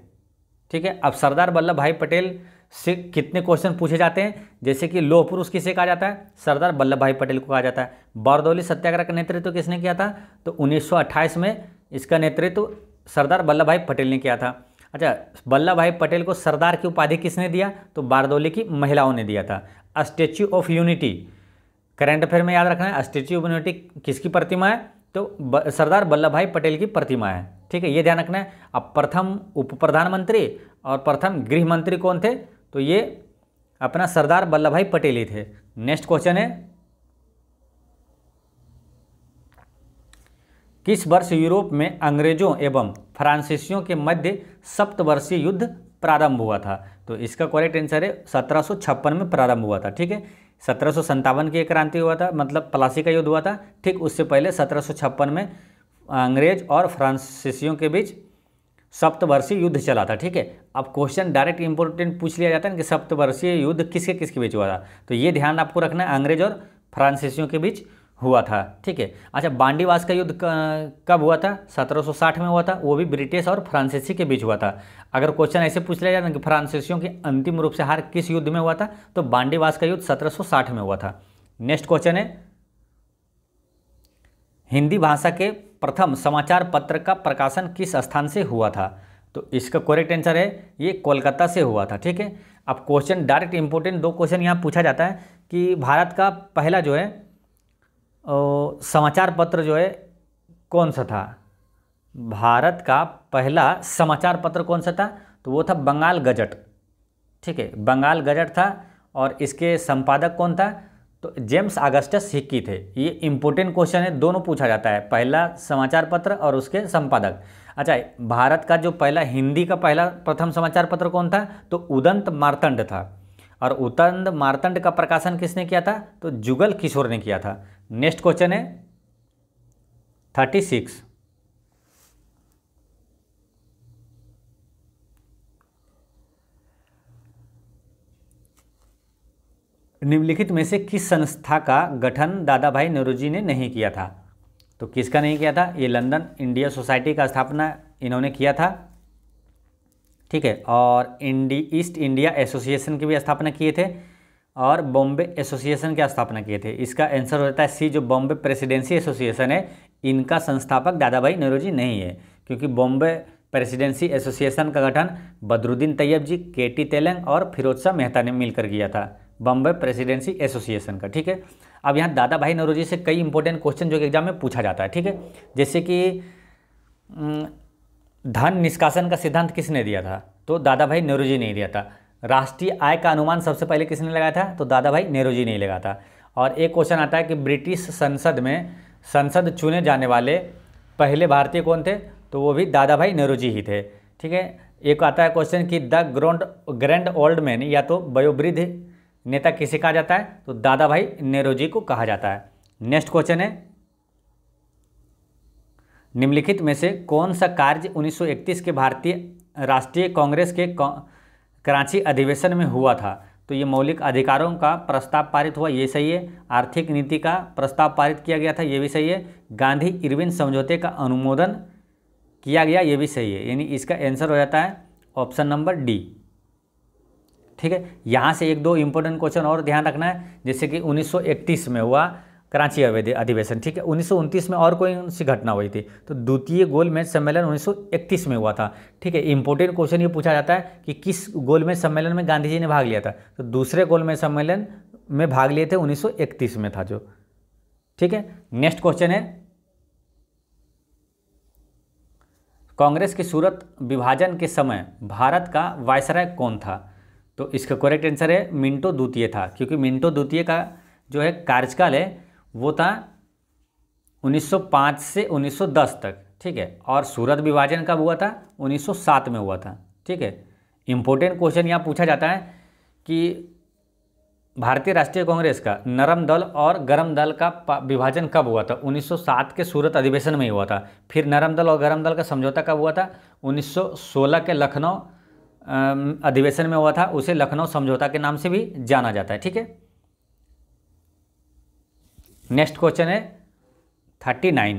ठीक है अब सरदार वल्लभ भाई पटेल से कितने क्वेश्चन पूछे जाते हैं जैसे कि लोह पुरुष किसे कहा जाता है सरदार वल्लभ भाई पटेल को कहा जाता है बारदौली सत्याग्रह का नेतृत्व तो किसने किया था तो 1928 में इसका नेतृत्व तो सरदार वल्लभ भाई पटेल ने किया था अच्छा वल्लभ भाई पटेल को सरदार की उपाधि किसने दिया तो बारदौली की महिलाओं ने दिया था Statue of Unity current affair में याद रखना है स्टेच्यू ऑफ यूनिटी किसकी प्रतिमा है तो सरदार वल्लभ भाई पटेल की प्रतिमा है ठीक है ये ध्यान रखना है अब प्रथम उप प्रधानमंत्री और प्रथम गृह मंत्री कौन थे तो ये अपना सरदार वल्लभ भाई पटेल ही थे नेक्स्ट क्वेश्चन है किस वर्ष यूरोप में अंग्रेजों एवं फ्रांसीसियों के मध्य सप्तवर्षीय युद्ध प्रारंभ हुआ था तो इसका करेक्ट आंसर है सत्रह में प्रारंभ हुआ था ठीक है सत्रह की क्रांति हुआ था मतलब प्लासी का युद्ध हुआ था ठीक उससे पहले सत्रह में अंग्रेज और फ्रांसीसियों के बीच सप्तवर्षीय युद्ध चला था ठीक है अब क्वेश्चन डायरेक्ट इंपोर्टेंट पूछ लिया जाता है कि सप्तवर्षीय युद्ध किसके किसके बीच हुआ था तो ये ध्यान आपको रखना है अंग्रेज और फ्रांसीसियों के बीच हुआ था ठीक है अच्छा बांडीवास का युद्ध कब हुआ था 1760 में हुआ था वो भी ब्रिटिश और फ्रांसीसी के बीच हुआ था अगर क्वेश्चन ऐसे पूछ लिया जाए कि फ्रांसीसियों की अंतिम रूप से हार किस युद्ध में हुआ था तो बांडीवास का युद्ध 1760 में हुआ था नेक्स्ट क्वेश्चन है हिंदी भाषा के प्रथम समाचार पत्र का प्रकाशन किस स्थान से हुआ था तो इसका करेक्ट आंसर है ये कोलकाता से हुआ था ठीक है अब क्वेश्चन डायरेक्ट इंपोर्टेंट दो क्वेश्चन यहाँ पूछा जाता है कि भारत का पहला जो है समाचार पत्र जो है कौन सा था भारत का पहला समाचार पत्र कौन सा था तो वो था बंगाल गजट ठीक है बंगाल गजट था और इसके संपादक कौन था तो जेम्स अगस्टस हिक्की थे ये इम्पोर्टेंट क्वेश्चन है दोनों पूछा जाता है पहला समाचार पत्र और उसके संपादक अच्छा भारत का जो पहला हिंदी का पहला प्रथम समाचार पत्र कौन था तो उदंत मारतंड था और उदंत मारतंड का प्रकाशन किसने किया था तो जुगल किशोर ने किया था नेक्स्ट क्वेश्चन है थर्टी सिक्स निम्नलिखित में से किस संस्था का गठन दादा भाई नेहरूजी ने नहीं किया था तो किसका नहीं किया था ये लंदन इंडिया सोसाइटी का स्थापना इन्होंने किया था ठीक है और इंडी ईस्ट इंडिया एसोसिएशन की भी स्थापना किए थे और बॉम्बे एसोसिएशन की स्थापना किए थे इसका आंसर होता है सी जो बॉम्बे प्रेसिडेंसी एसोसिएशन है इनका संस्थापक दादा भाई नेहरू जी नहीं है क्योंकि बॉम्बे प्रेसिडेंसी एसोसिएशन का गठन बदरुद्दीन तैयब जी के टी तेलंग और फिरोज शाह मेहता ने मिलकर किया था बॉम्बे प्रेसिडेंसी एसोसिएशन का ठीक है अब यहाँ दादा भाई नेहरू जी से कई इंपॉर्टेंट क्वेश्चन जो कि एग्जाम में पूछा जाता है ठीक है जैसे कि धन निष्कासन का सिद्धांत किसने दिया था तो दादा भाई नेहरू जी ने दिया था राष्ट्रीय आय का अनुमान सबसे पहले किसने लगाया था तो दादा भाई नेहरू जी ने लगा लगाया था और एक क्वेश्चन आता है कि ब्रिटिश संसद में संसद चुने जाने वाले पहले भारतीय कौन थे तो वो भी दादा भाई नेहरू जी ही थे ठीक है एक आता है क्वेश्चन कि the grand grand old man या तो वयोवृद्ध नेता किसे कहा जाता है तो दादा भाई नेहरू जी को कहा जाता है नेक्स्ट क्वेश्चन है निम्नलिखित में से कौन सा कार्य 1931 के भारतीय राष्ट्रीय कांग्रेस के कराची अधिवेशन में हुआ था तो ये मौलिक अधिकारों का प्रस्ताव पारित हुआ ये सही है आर्थिक नीति का प्रस्ताव पारित किया गया था ये भी सही है गांधी इरविन समझौते का अनुमोदन किया गया ये भी सही है यानी इसका आंसर हो जाता है ऑप्शन नंबर डी ठीक है यहाँ से एक दो इम्पोर्टेंट क्वेश्चन और ध्यान रखना है जैसे कि 1931 में हुआ कराची अधिवेशन ठीक है उन्नीस में और कोई सी घटना हुई थी तो द्वितीय गोलमेज सम्मेलन उन्नीस में हुआ था ठीक है इंपॉर्टेंट क्वेश्चन ये पूछा जाता है कि किस गोलमेज सम्मेलन में गांधी जी ने भाग लिया था तो दूसरे गोलमेज सम्मेलन में भाग लिए थे उन्नीस में था जो ठीक है नेक्स्ट क्वेश्चन है कांग्रेस के सूरत विभाजन के समय भारत का वायसराय कौन था तो इसका करेक्ट आंसर है मिंटो द्वितीय था क्योंकि मिंटो द्वितीय का जो है कार्यकाल है वो था 1905 से 1910 तक ठीक है और सूरत विभाजन कब हुआ था 1907 में हुआ था ठीक है इम्पोर्टेंट क्वेश्चन यहाँ पूछा जाता है कि भारतीय राष्ट्रीय कांग्रेस का नरम दल और गरम दल का विभाजन कब हुआ था 1907 के सूरत अधिवेशन में ही हुआ था फिर नरम दल और गरम दल का समझौता कब हुआ था 1916 के लखनऊ अधिवेशन में हुआ था उसे लखनऊ समझौता के नाम से भी जाना जाता है ठीक है नेक्स्ट क्वेश्चन है थर्टी नाइन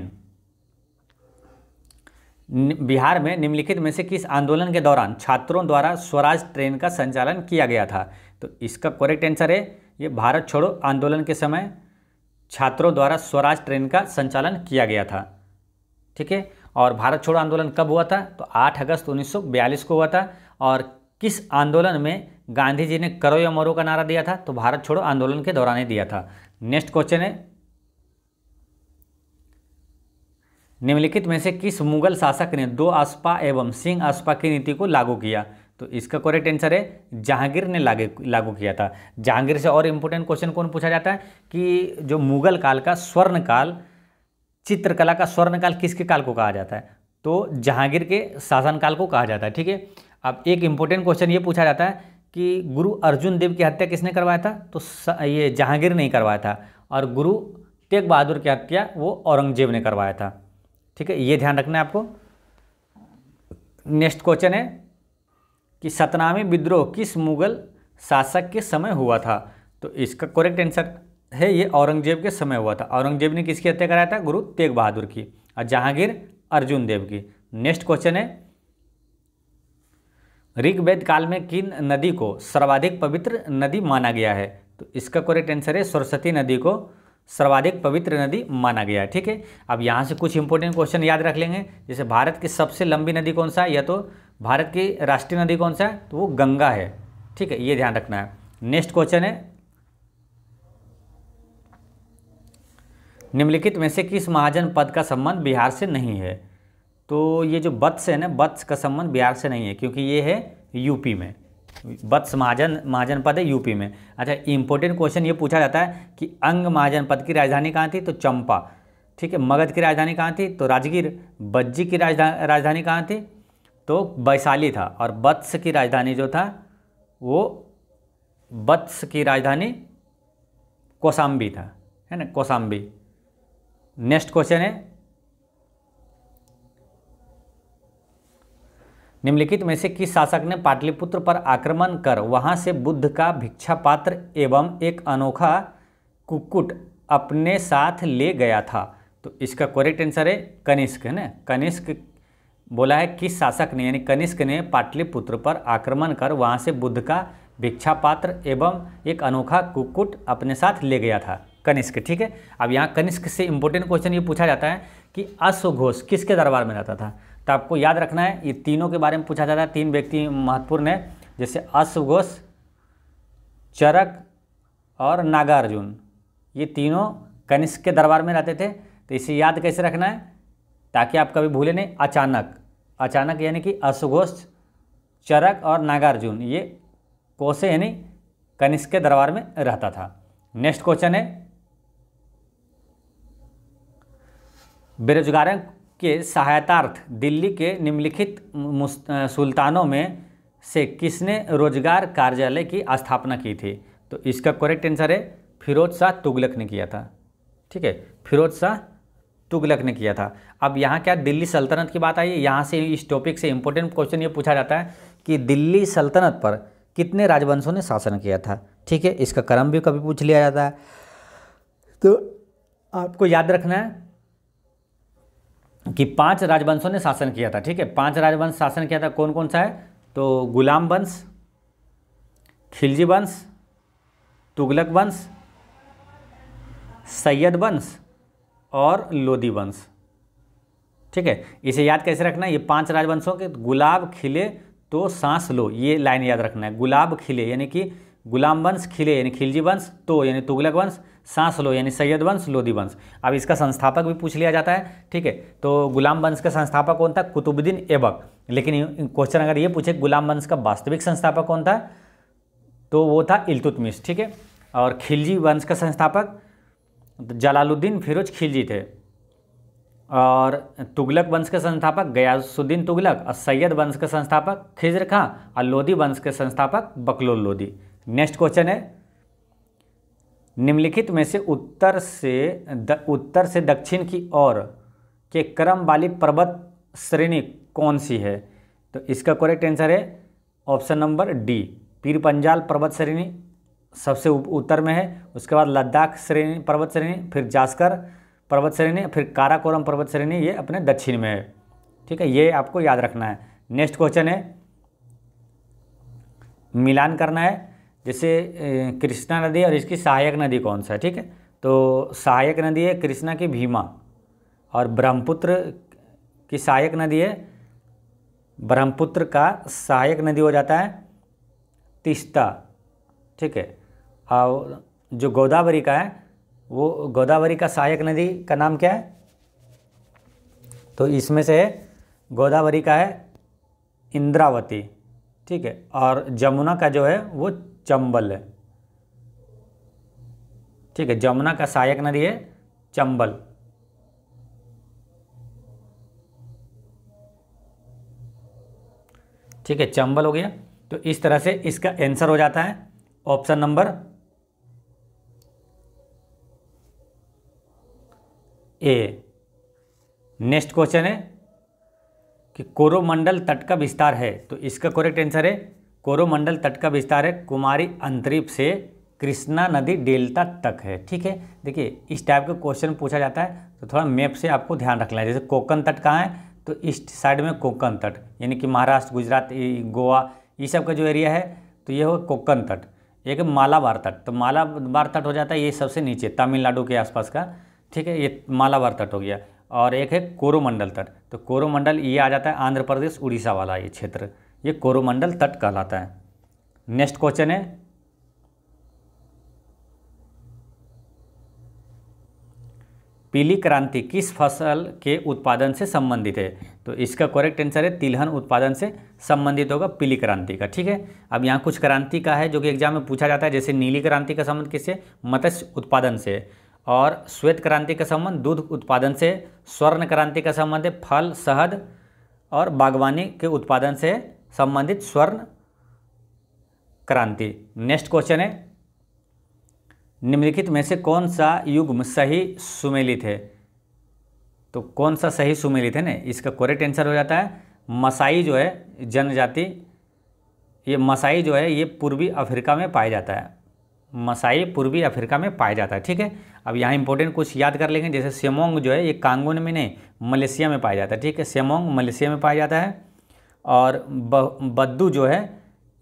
बिहार में निम्नलिखित में से किस आंदोलन के दौरान छात्रों द्वारा स्वराज ट्रेन का संचालन किया गया था तो इसका करेक्ट आंसर है ये भारत छोड़ो आंदोलन के समय छात्रों द्वारा स्वराज ट्रेन का संचालन किया गया था ठीक है और भारत छोड़ो आंदोलन कब हुआ था तो 8 अगस्त 1942 को हुआ था और किस आंदोलन में गांधी जी ने करो या मरो का नारा दिया था तो भारत छोड़ो आंदोलन के दौरान ही दिया था नेक्स्ट क्वेश्चन है निम्नलिखित में से किस मुगल शासक ने दो आसपा एवं सिंह आसपा की नीति को लागू किया तो इसका करेक्ट आंसर है जहांगीर ने लागे लागू किया था जहांगीर से और इम्पोर्टेंट क्वेश्चन कौन पूछा जाता है कि जो मुगल काल का स्वर्ण काल चित्रकला का स्वर्ण काल किसके काल को कहा जाता है तो जहांगीर के शासनकाल को कहा जाता है ठीक है अब एक इम्पोर्टेंट क्वेश्चन ये पूछा जाता है कि गुरु अर्जुन देव की हत्या किसने करवाया था तो ये जहांगीर ने करवाया था और गुरु तेग बहादुर की हत्या वो औरंगजेब ने करवाया था ठीक है ये ध्यान रखना है आपको नेक्स्ट क्वेश्चन है कि सतनामी विद्रोह किस मुगल शासक के समय हुआ था तो इसका करेक्ट आंसर है ये औरंगजेब के समय हुआ था औरंगजेब ने किसकी हत्या कराया था गुरु तेग बहादुर की और जहांगीर अर्जुन देव की नेक्स्ट क्वेश्चन है ऋग्वेद काल में किन नदी को सर्वाधिक पवित्र नदी माना गया है तो इसका करेक्ट आंसर है सरस्वती नदी को सर्वाधिक पवित्र नदी माना गया है ठीक है अब यहाँ से कुछ इंपॉर्टेंट क्वेश्चन याद रख लेंगे जैसे भारत की सबसे लंबी नदी कौन सा है या तो भारत की राष्ट्रीय नदी कौन सा है तो वो गंगा है ठीक है ये ध्यान रखना है नेक्स्ट क्वेश्चन है निम्नलिखित में से किस महाजन पद का संबंध बिहार से नहीं है तो ये जो बत्स है ना बत्स का संबंध बिहार से नहीं है क्योंकि ये है यूपी में बत्स महाजन महाजनपद है यूपी में अच्छा इंपॉर्टेंट क्वेश्चन ये पूछा जाता है कि अंग महाजनपद की राजधानी कहाँ थी तो चंपा ठीक है मगध की राजधानी कहाँ थी तो राजगीर बज्जी की राजधानी राजधानी कहाँ थी तो वैशाली था और बत्स की राजधानी जो था वो बत्स की राजधानी कोसाम्बी था है ना कोसाम्बी नेक्स्ट क्वेश्चन है निम्नलिखित में से किस शासक ने पाटलिपुत्र पर आक्रमण कर वहां से बुद्ध का भिक्षा पात्र एवं एक अनोखा कुक्कुट अपने साथ ले गया था तो इसका करेक्ट आंसर है कनिष्क है ना कनिष्क बोला है किस शासक ने यानी कनिष्क ने पाटलिपुत्र पर आक्रमण कर वहाँ से बुद्ध का भिक्षा पात्र एवं एक अनोखा कुक्कुट अपने साथ ले गया था कनिष्क ठीक है अब यहाँ कनिष्क से इम्पोर्टेंट क्वेश्चन ये पूछा जाता है कि अश्वघोष किसके दरबार में रहता था तो आपको याद रखना है ये तीनों के बारे में पूछा जाता है तीन व्यक्ति महत्वपूर्ण है जैसे अश्वघोष चरक और नागार्जुन ये तीनों कनिष्क के दरबार में रहते थे तो इसे याद कैसे रखना है ताकि आप कभी भूले नहीं अचानक अचानक यानी कि अश्वघोष चरक और नागार्जुन ये कोसे यानी कनिष्क के दरबार में रहता था नेक्स्ट क्वेश्चन है बेरोजगारों के सहायतार्थ दिल्ली के निम्नलिखित सुल्तानों में से किसने रोजगार कार्यालय की स्थापना की थी तो इसका करेक्ट आंसर है फिरोज शाह तुगलक ने किया था ठीक है फिरोज शाह तुगलक ने किया था अब यहाँ क्या दिल्ली सल्तनत की बात आई है यहाँ से इस टॉपिक से इम्पोर्टेंट क्वेश्चन ये पूछा जाता है कि दिल्ली सल्तनत पर कितने राजवंशों ने शासन किया था ठीक है इसका क्रम भी कभी पूछ लिया जाता है तो आपको याद रखना है कि पांच राजवंशों ने शासन किया था ठीक है पांच राजवंश शासन किया था कौन कौन सा है तो गुलाम वंश खिलजी वंश तुगलक वंश सैयद वंश और लोदी वंश ठीक है इसे याद कैसे रखना है ये पांच राजवंशों के गुलाब खिले तो सांस लो ये लाइन याद रखना है गुलाब खिले यानी कि गुलाम वंश खिले यानी खिलजी वंश तो यानी तुगलक वंश सांस लो यानी सैयद वंश लोदी वंश अब इसका संस्थापक भी पूछ लिया जाता है ठीक है तो गुलाम वंश का संस्थापक कौन था कुतुबुद्दीन ऐबक लेकिन क्वेश्चन अगर ये पूछे गुलाम वंश का वास्तविक संस्थापक कौन था तो वो था इल्तुतमिश ठीक है और खिलजी वंश का संस्थापक जलालुद्दीन फिरोज खिलजी थे और तुगलक वंश के संस्थापक गयासुद्दीन तुगलक और सैयद वंश के संस्थापक खिजर खां और लोधी वंश के संस्थापक बकलोल लोधी नेक्स्ट क्वेश्चन है निम्नलिखित में से उत्तर से द, उत्तर से दक्षिण की ओर के क्रम वाली पर्वत श्रेणी कौन सी है तो इसका करेक्ट आंसर है option number D Pir Panjal पर्वत श्रेणी सबसे उत्तर में है उसके बाद लद्दाख श्रेणी पर्वत श्रेणी फिर जास्कर पर्वत श्रेणी फिर काराकोरम पर्वत श्रेणी ये अपने दक्षिण में है ठीक है ये आपको याद रखना है नेक्स्ट क्वेश्चन है मिलान करना है जैसे कृष्णा नदी और इसकी सहायक नदी कौन सा है ठीक है तो सहायक नदी है कृष्णा की भीमा और ब्रह्मपुत्र की सहायक नदी है ब्रह्मपुत्र का सहायक नदी हो जाता है तिस्ता ठीक है और जो गोदावरी का है वो गोदावरी का सहायक नदी का नाम क्या है तो इसमें से गोदावरी का है इंद्रावती ठीक है और जमुना का जो है वो चंबल है ठीक है जमुना का सहायक नदी है चंबल ठीक है चंबल हो गया तो इस तरह से इसका आंसर हो जाता है option number A next question है कि कोरोमंडल तट का विस्तार है तो इसका करेक्ट आंसर है कोरोमंडल तट का विस्तार है कुमारी अंतरिप से कृष्णा नदी डेल्टा तक है ठीक है देखिए इस टाइप का क्वेश्चन पूछा जाता है तो थोड़ा मैप से आपको ध्यान रखना है जैसे कोकन तट कहाँ है तो ईस्ट साइड में कोकन तट यानी कि महाराष्ट्र गुजरात गोवा ये सब का जो एरिया है तो ये हो कोकन तट एक मालाबार तट तो मालाबार तट हो जाता है ये सबसे नीचे तमिलनाडु के आसपास का ठीक है ये मालाबार तट हो गया और एक है कोरोमंडल तट तो कोरोमंडल ये आ जाता है आंध्र प्रदेश उड़ीसा वाला ये क्षेत्र ये कोरोमंडल तट कहलाता है नेक्स्ट क्वेश्चन है पीली क्रांति किस फसल के उत्पादन से संबंधित है तो इसका करेक्ट आंसर है तिलहन उत्पादन से संबंधित होगा पीली क्रांति का ठीक है अब यहाँ कुछ क्रांति का है जो कि एग्जाम में पूछा जाता है जैसे नीली क्रांति का संबंध किससे मत्स्य उत्पादन से और श्वेत क्रांति का संबंध दूध उत्पादन से स्वर्ण क्रांति का संबंध है फल शहद और बागवानी के उत्पादन से संबंधित स्वर्ण क्रांति नेक्स्ट क्वेश्चन है निम्नलिखित में से कौन सा युग्म सही सुमेलित है तो कौन सा सही सुमेलित है ना इसका करेक्ट आंसर हो जाता है मसाई जो है जनजाति ये मसाई जो है ये पूर्वी अफ्रीका में पाया जाता है मसाई पूर्वी अफ्रीका में पाया जाता है ठीक है अब यहाँ इंपॉर्टेंट कुछ याद कर लेंगे जैसे सेमोंग जो है ये कांगोन में नहीं मलेशिया में पाया जाता है ठीक है सेमोंग मलेशिया में पाया जाता है और बद्दू जो है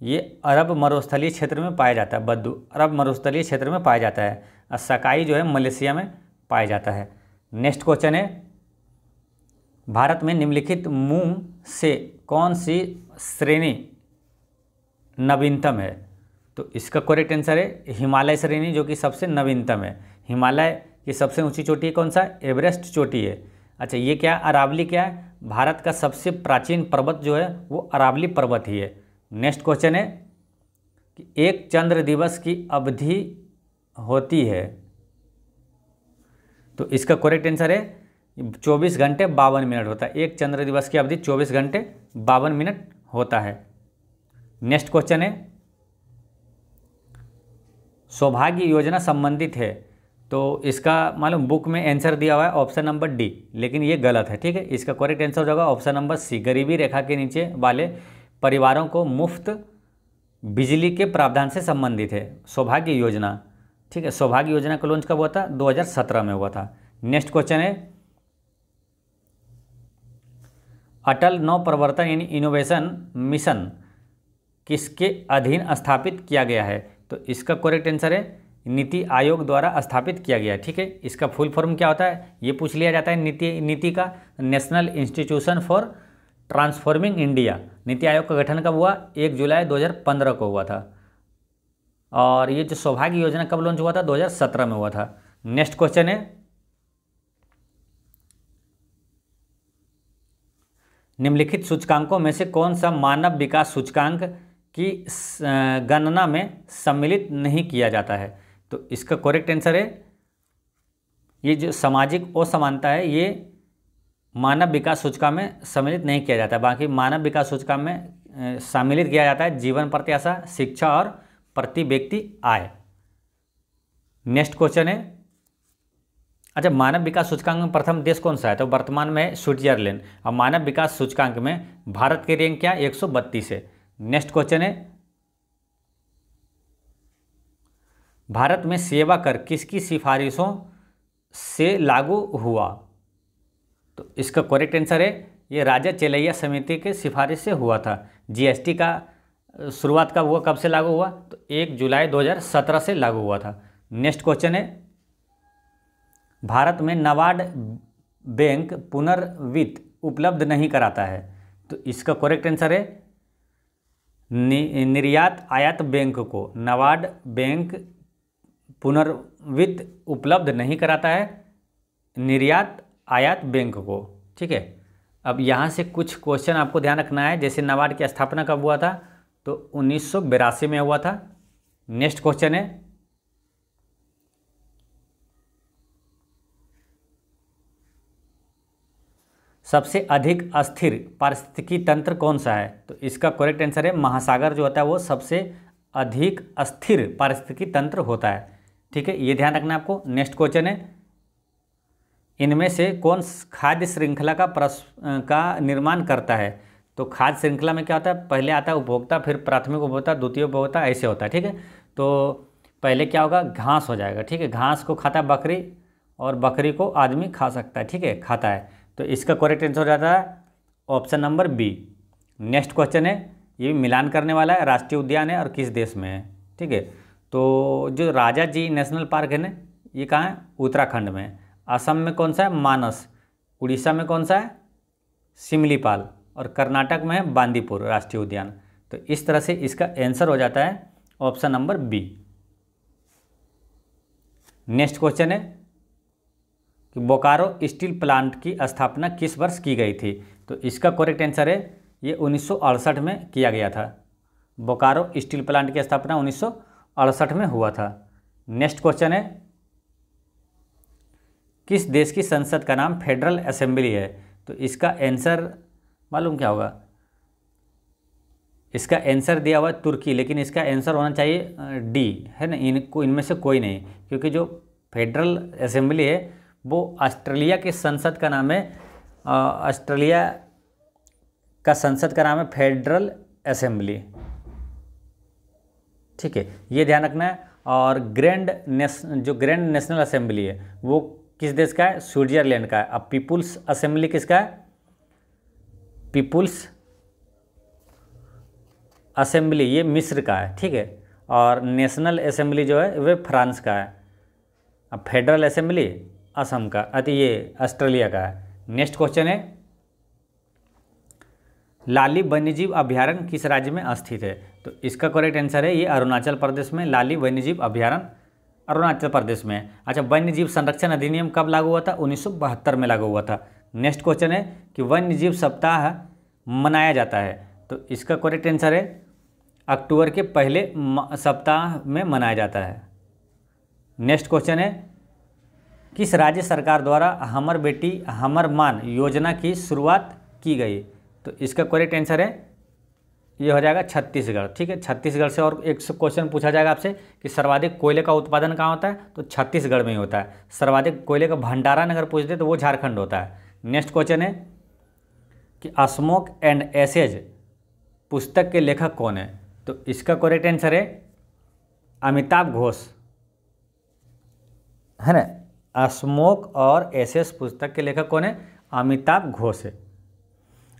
ये अरब मरुस्थलीय क्षेत्र में पाया जाता है बद्दू अरब मरुस्थलीय क्षेत्र में पाया जाता है और सकाई जो है मलेशिया में पाया जाता है नेक्स्ट क्वेश्चन है भारत में निम्नलिखित मूंग से कौन सी श्रेणी नवीनतम है तो इसका करेक्ट आंसर है हिमालय श्रेणी जो कि सबसे नवीनतम है हिमालय की सबसे ऊंची चोटी है कौन सा एवरेस्ट चोटी है अच्छा ये क्या अरावली क्या है भारत का सबसे प्राचीन पर्वत जो है वो अरावली पर्वत ही है नेक्स्ट क्वेश्चन है कि एक चंद्र दिवस की अवधि होती है तो इसका करेक्ट आंसर है 24 घंटे बावन मिनट होता है एक चंद्र दिवस की अवधि 24 घंटे बावन मिनट होता है नेक्स्ट क्वेश्चन है सौभाग्य योजना संबंधित है तो इसका मालूम बुक में आंसर दिया हुआ है ऑप्शन नंबर डी लेकिन ये गलत है ठीक है इसका करेक्ट आंसर हो जाएगा ऑप्शन नंबर सी गरीबी रेखा के नीचे वाले परिवारों को मुफ्त बिजली के प्रावधान से संबंधित है सौभाग्य योजना ठीक है सौभाग्य योजना का लॉन्च कब हुआ था 2017 में हुआ था नेक्स्ट क्वेश्चन है अटल नव प्रवर्तन यानी इनोवेशन मिशन किसके अधीन स्थापित किया गया है तो इसका करेक्ट आंसर है नीति आयोग द्वारा स्थापित किया गया ठीक है इसका फुल फॉर्म क्या होता है ये पूछ लिया जाता है नीति नीति का National Institution for Transforming India NITI Aayog का गठन कब हुआ एक जुलाई 2015 को हुआ था और ये जो सौभाग्य योजना कब लॉन्च हुआ था 2017 में हुआ था नेक्स्ट क्वेश्चन है निम्नलिखित सूचकांकों में से कौन सा मानव विकास सूचकांक की गणना में सम्मिलित नहीं किया जाता है तो इसका करेक्ट आंसर है ये जो सामाजिक असमानता है ये मानव विकास सूचका में सम्मिलित नहीं किया जाता बाकी मानव विकास सूचका में सम्मिलित किया जाता है जीवन प्रत्याशा शिक्षा और प्रति व्यक्ति आय नेक्स्ट क्वेश्चन है अच्छा मानव विकास सूचकांक में प्रथम देश कौन सा है तो वर्तमान में स्विट्जरलैंड और मानव विकास सूचकांक में भारत के रैंक क्या 132 है नेक्स्ट क्वेश्चन है भारत में सेवा कर किसकी सिफारिशों से लागू हुआ तो इसका करेक्ट आंसर है ये राजा चेलैया समिति के सिफारिश से हुआ था जीएसटी का शुरुआत कब हुआ कब से लागू हुआ तो एक जुलाई 2017 से लागू हुआ था नेक्स्ट क्वेश्चन है भारत में नवाड बैंक पुनर्वित्त उपलब्ध नहीं कराता है तो इसका करेक्ट आंसर है नि, निर्यात आयात बैंक को नवाड बैंक पुनर्वित्त उपलब्ध नहीं कराता है निर्यात आयात बैंक को ठीक है अब यहाँ से कुछ क्वेश्चन आपको ध्यान रखना है जैसे नाबार्ड की स्थापना कब हुआ था तो उन्नीस में हुआ था नेक्स्ट क्वेश्चन है सबसे अधिक अस्थिर पारिस्थितिकी तंत्र कौन सा है तो इसका करेक्ट आंसर है महासागर जो होता है वो सबसे अधिक अस्थिर पारिस्थितिकी तंत्र होता है ठीक है ये ध्यान रखना आपको नेक्स्ट क्वेश्चन है इनमें से कौन खाद्य श्रृंखला का प्रस का निर्माण करता है तो खाद्य श्रृंखला में क्या होता है पहले आता है उपभोक्ता फिर प्राथमिक उपभोक्ता द्वितीय उपभोक्ता ऐसे होता है ठीक है तो पहले क्या होगा घास हो जाएगा ठीक है घास को खाता है बकरी और बकरी को आदमी खा सकता है ठीक है खाता है तो इसका करेक्ट आंसर हो जाता है option number B next question है ये भी मिलान करने वाला है राष्ट्रीय उद्यान है और किस देश में है ठीक है तो जो राजा जी नेशनल पार्क है ना ये कहाँ है उत्तराखंड में असम में कौन सा है मानस उड़ीसा में कौन सा है सिमलीपाल और कर्नाटक में है बांदीपुर राष्ट्रीय उद्यान तो इस तरह से इसका आंसर हो जाता है option number B next question है कि बोकारो स्टील प्लांट की स्थापना किस वर्ष की गई थी तो इसका करेक्ट आंसर है ये उन्नीस में किया गया था बोकारो स्टील प्लांट की स्थापना उन्नीस अड़सठ में हुआ था नेक्स्ट क्वेश्चन है किस देश की संसद का नाम फेडरल असेंबली है तो इसका आंसर मालूम क्या होगा इसका आंसर दिया हुआ है तुर्की लेकिन इसका आंसर होना चाहिए डी है ना इनको इनमें से कोई नहीं क्योंकि जो फेडरल असेंबली है वो ऑस्ट्रेलिया के संसद का नाम है ऑस्ट्रेलिया का संसद का नाम है फेडरल असेंबली ठीक है ये ध्यान रखना है और ग्रैंड जो ग्रैंड नेशनल असेंबली है वो किस देश का है स्विट्जरलैंड का है अब पीपुल्स असेंबली किसका है पीपुल्स असेंबली ये मिस्र का है ठीक है और नेशनल असेंबली जो है वे फ्रांस का है अब फेडरल असेंबली असम का अति ये ऑस्ट्रेलिया का है नेक्स्ट क्वेश्चन है लाली वन्यजीव अभ्यारण्य किस राज्य में स्थित है तो इसका करेक्ट आंसर है ये अरुणाचल प्रदेश में लाली वन्यजीव अभ्यारण अरुणाचल प्रदेश में अच्छा वन्यजीव संरक्षण अधिनियम कब लागू हुआ था उन्नीस में लागू हुआ था नेक्स्ट क्वेश्चन है कि वन्यजीव सप्ताह मनाया जाता है तो इसका करेक्ट आंसर है अक्टूबर के पहले सप्ताह में मनाया जाता है नेक्स्ट क्वेश्चन है किस राज्य सरकार द्वारा हमर बेटी हमर मान योजना की शुरुआत की गई तो इसका करेक्ट आंसर है ये हो जाएगा छत्तीसगढ़ ठीक है छत्तीसगढ़ से और एक क्वेश्चन पूछा जाएगा आपसे कि सर्वाधिक कोयले का उत्पादन कहाँ होता है तो छत्तीसगढ़ में ही होता है सर्वाधिक कोयले का भंडारण अगर पूछ दे तो वो झारखंड होता है नेक्स्ट क्वेश्चन है कि अस्मोक एंड एसेज पुस्तक के लेखक कौन है तो इसका करेक्ट आंसर है अमिताभ घोष है ना अस्मोक और एसेस पुस्तक के लेखक कौन है अमिताभ घोष है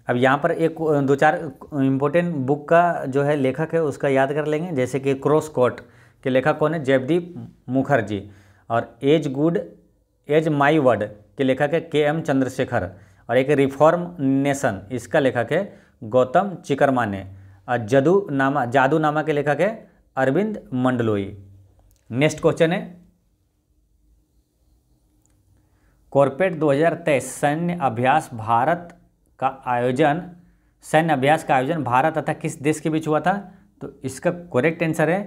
अब यहाँ पर एक दो चार इम्पोर्टेंट बुक का जो है लेखक है उसका याद कर लेंगे जैसे कि क्रॉस कोट के लेखक कौन है जयदीप मुखर्जी और as good as my word के लेखक है के एम चंद्रशेखर और एक रिफॉर्म नेशन इसका लेखक है गौतम चिकरमाने और जदू नामा जादू नामा के लेखक है अरविंद मंडलोई नेक्स्ट क्वेश्चन है कॉरपोरेट 2023 सैन्य अभ्यास भारत का आयोजन सैन्य अभ्यास का आयोजन भारत तथा किस देश के बीच हुआ था तो इसका करेक्ट आंसर है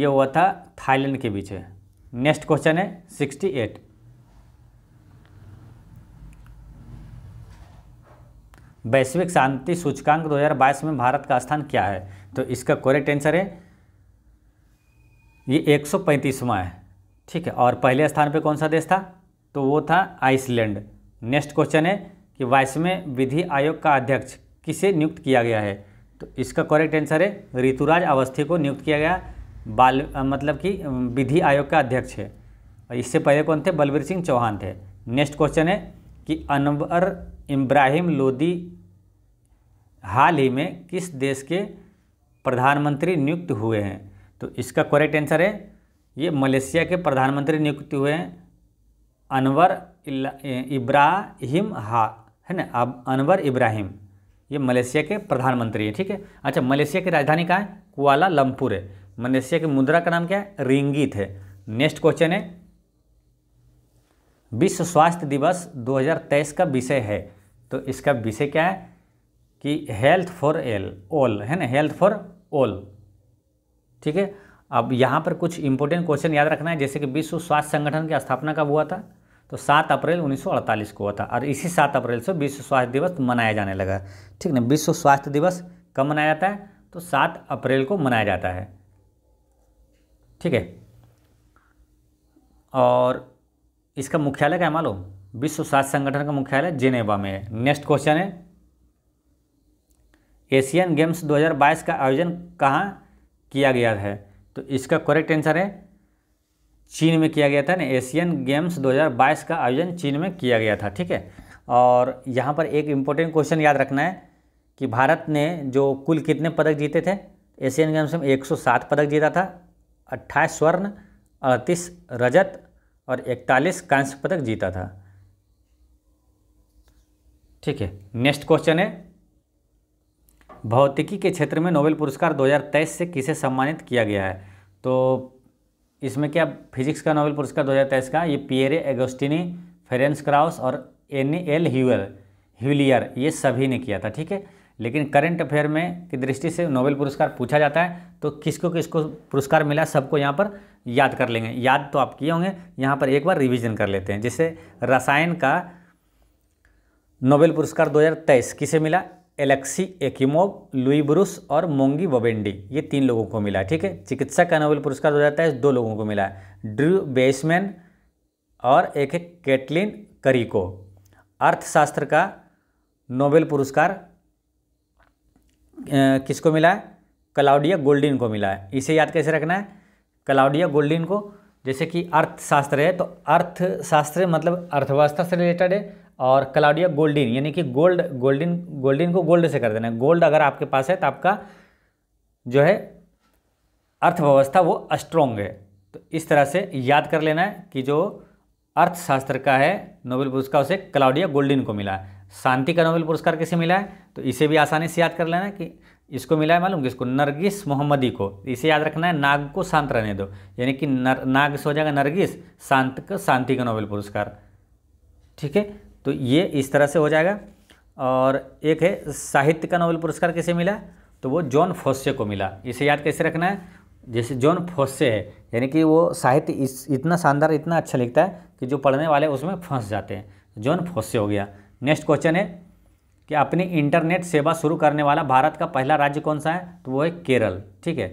ये हुआ था थाईलैंड के बीच है नेक्स्ट क्वेश्चन है सिक्सटी एट वैश्विक शांति सूचकांक 2022 में भारत का स्थान क्या है तो इसका करेक्ट आंसर है ये एक सौ है ठीक है और पहले स्थान पे कौन सा देश था तो वो था आइसलैंड नेक्स्ट क्वेश्चन है कि में विधि आयोग का अध्यक्ष किसे नियुक्त किया गया है तो इसका करेक्ट आंसर है ऋतुराज अवस्थी को नियुक्त किया गया बाल मतलब कि विधि आयोग का अध्यक्ष है और इससे पहले कौन थे बलबीर सिंह चौहान थे नेक्स्ट क्वेश्चन है कि अनवर इब्राहिम लोदी हाल ही में किस देश के प्रधानमंत्री नियुक्त हुए हैं तो इसका करेक्ट आंसर है ये मलेशिया के प्रधानमंत्री नियुक्त हुए हैं अनवर इब्राहिम हा है ना अब अनवर इब्राहिम ये मलेशिया के प्रधानमंत्री हैं ठीक है अच्छा मलेशिया की राजधानी कहाँ है कुआला लमपुर है मलेशिया की मुद्रा का नाम क्या है रिंगित है नेक्स्ट क्वेश्चन है विश्व स्वास्थ्य दिवस 2023 का विषय है तो इसका विषय क्या है कि हेल्थ फॉर एल ऑल है ना हेल्थ फॉर ऑल ठीक है अब यहाँ पर कुछ इंपॉर्टेंट क्वेश्चन याद रखना है जैसे कि विश्व स्वास्थ्य संगठन की स्थापना कब हुआ था तो सात अप्रैल 1948 को हुआ था और इसी सात अप्रैल से विश्व स्वास्थ्य दिवस मनाया जाने लगा ठीक ना विश्व स्वास्थ्य दिवस कब मनाया जाता है तो सात अप्रैल को मनाया जाता है ठीक है और इसका मुख्यालय क्या मालूम विश्व स्वास्थ्य संगठन का मुख्यालय जेनेवा में है नेक्स्ट क्वेश्चन है एशियन गेम्स 2022 का आयोजन कहाँ किया गया है तो इसका करेक्ट आंसर है चीन में किया गया था ना एशियन गेम्स 2022 का आयोजन चीन में किया गया था ठीक है और यहाँ पर एक इम्पोर्टेंट क्वेश्चन याद रखना है कि भारत ने जो कुल कितने पदक जीते थे एशियन गेम्स में 107 पदक जीता था 28 स्वर्ण 38 रजत और 41 कांस्य पदक जीता था ठीक है नेक्स्ट क्वेश्चन है भौतिकी के क्षेत्र में नोबेल पुरस्कार 2023 से किसे सम्मानित किया गया है तो इसमें क्या फिजिक्स का नोबेल पुरस्कार दो का ये पियरे एगोस्टिनी फेरेंस क्राउस और एन एल ह्यूअर ह्यूलियर ये सभी ने किया था ठीक है लेकिन करंट अफेयर में की दृष्टि से नोबेल पुरस्कार पूछा जाता है तो किसको किसको पुरस्कार मिला सबको यहाँ पर याद कर लेंगे याद तो आप किए होंगे यहाँ पर एक बार रिवीजन कर लेते हैं जैसे रसायन का नोबेल पुरस्कार 2023 किसे मिला एलेक्सी एकिमोव लुई ब्रूस और मोंगी बबेंडी ये तीन लोगों को मिला ठीक है चिकित्सा का नोबेल पुरस्कार जाता है दो लोगों को मिला है ड्रू बेसमैन और एक है कैटलिन को अर्थशास्त्र का नोबेल पुरस्कार किसको मिला है क्लाउडिया गोल्डिन को मिला है इसे याद कैसे रखना है क्लाउडिया गोल्डिन को जैसे कि अर्थशास्त्र है तो अर्थशास्त्र मतलब अर्थव्यवस्था से रिलेटेड है और क्लाउडिया गोल्डिन यानी कि गोल्ड गोल्डिन गोल्डिन को गोल्ड से कर देना है गोल्ड अगर आपके पास है तो आपका जो है अर्थव्यवस्था वो स्ट्रोंग है तो इस तरह से याद कर लेना है कि जो अर्थशास्त्र का है नोबेल पुरस्कार उसे क्लाउडिया गोल्डिन को मिला है शांति का नोबेल पुरस्कार किसे मिला है तो इसे भी आसानी से याद कर लेना कि इसको मिला है मालूम किसको नरगिस मोहम्मदी को इसे याद रखना है नाग को शांत रहने दो यानी कि नर नाग से हो जाएगा नरगिस शांत का शांति का नोबेल पुरस्कार ठीक है तो ये इस तरह से हो जाएगा और एक है साहित्य का नोबेल पुरस्कार किसे मिला तो वो जॉन फोस्से को मिला इसे याद कैसे रखना है जैसे जॉन फोस्से है यानी कि वो साहित्य इस इतना शानदार इतना अच्छा लिखता है कि जो पढ़ने वाले उसमें फंस जाते हैं जॉन फोस्से हो गया नेक्स्ट क्वेश्चन है कि अपनी इंटरनेट सेवा शुरू करने वाला भारत का पहला राज्य कौन सा है तो वो है केरल ठीक है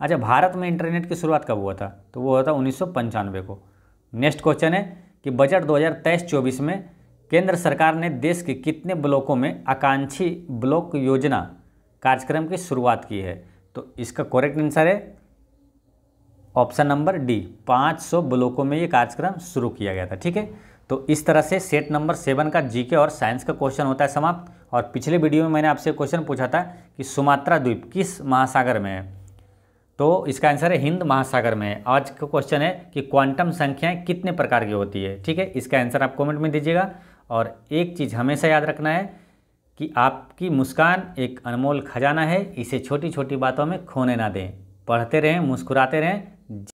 अच्छा भारत में इंटरनेट की शुरुआत कब हुआ था तो वो हुआ था उन्नीस को नेक्स्ट क्वेश्चन है कि बजट दो हज़ार में केंद्र सरकार ने देश के कितने ब्लॉकों में आकांक्षी ब्लॉक योजना कार्यक्रम की शुरुआत की है तो इसका करेक्ट आंसर है ऑप्शन नंबर डी 500 ब्लॉकों में ये कार्यक्रम शुरू किया गया था ठीक है तो इस तरह से सेट नंबर सेवन का जीके और साइंस का क्वेश्चन होता है समाप्त और पिछले वीडियो में मैंने आपसे क्वेश्चन पूछा था कि सुमात्रा द्वीप किस महासागर में है तो इसका आंसर है हिंद महासागर में है आज का क्वेश्चन है कि क्वांटम संख्याएं कितने प्रकार की होती है ठीक है इसका आंसर आप कमेंट में दीजिएगा और एक चीज़ हमेशा याद रखना है कि आपकी मुस्कान एक अनमोल खजाना है इसे छोटी छोटी बातों में खोने ना दें पढ़ते रहें मुस्कुराते रहें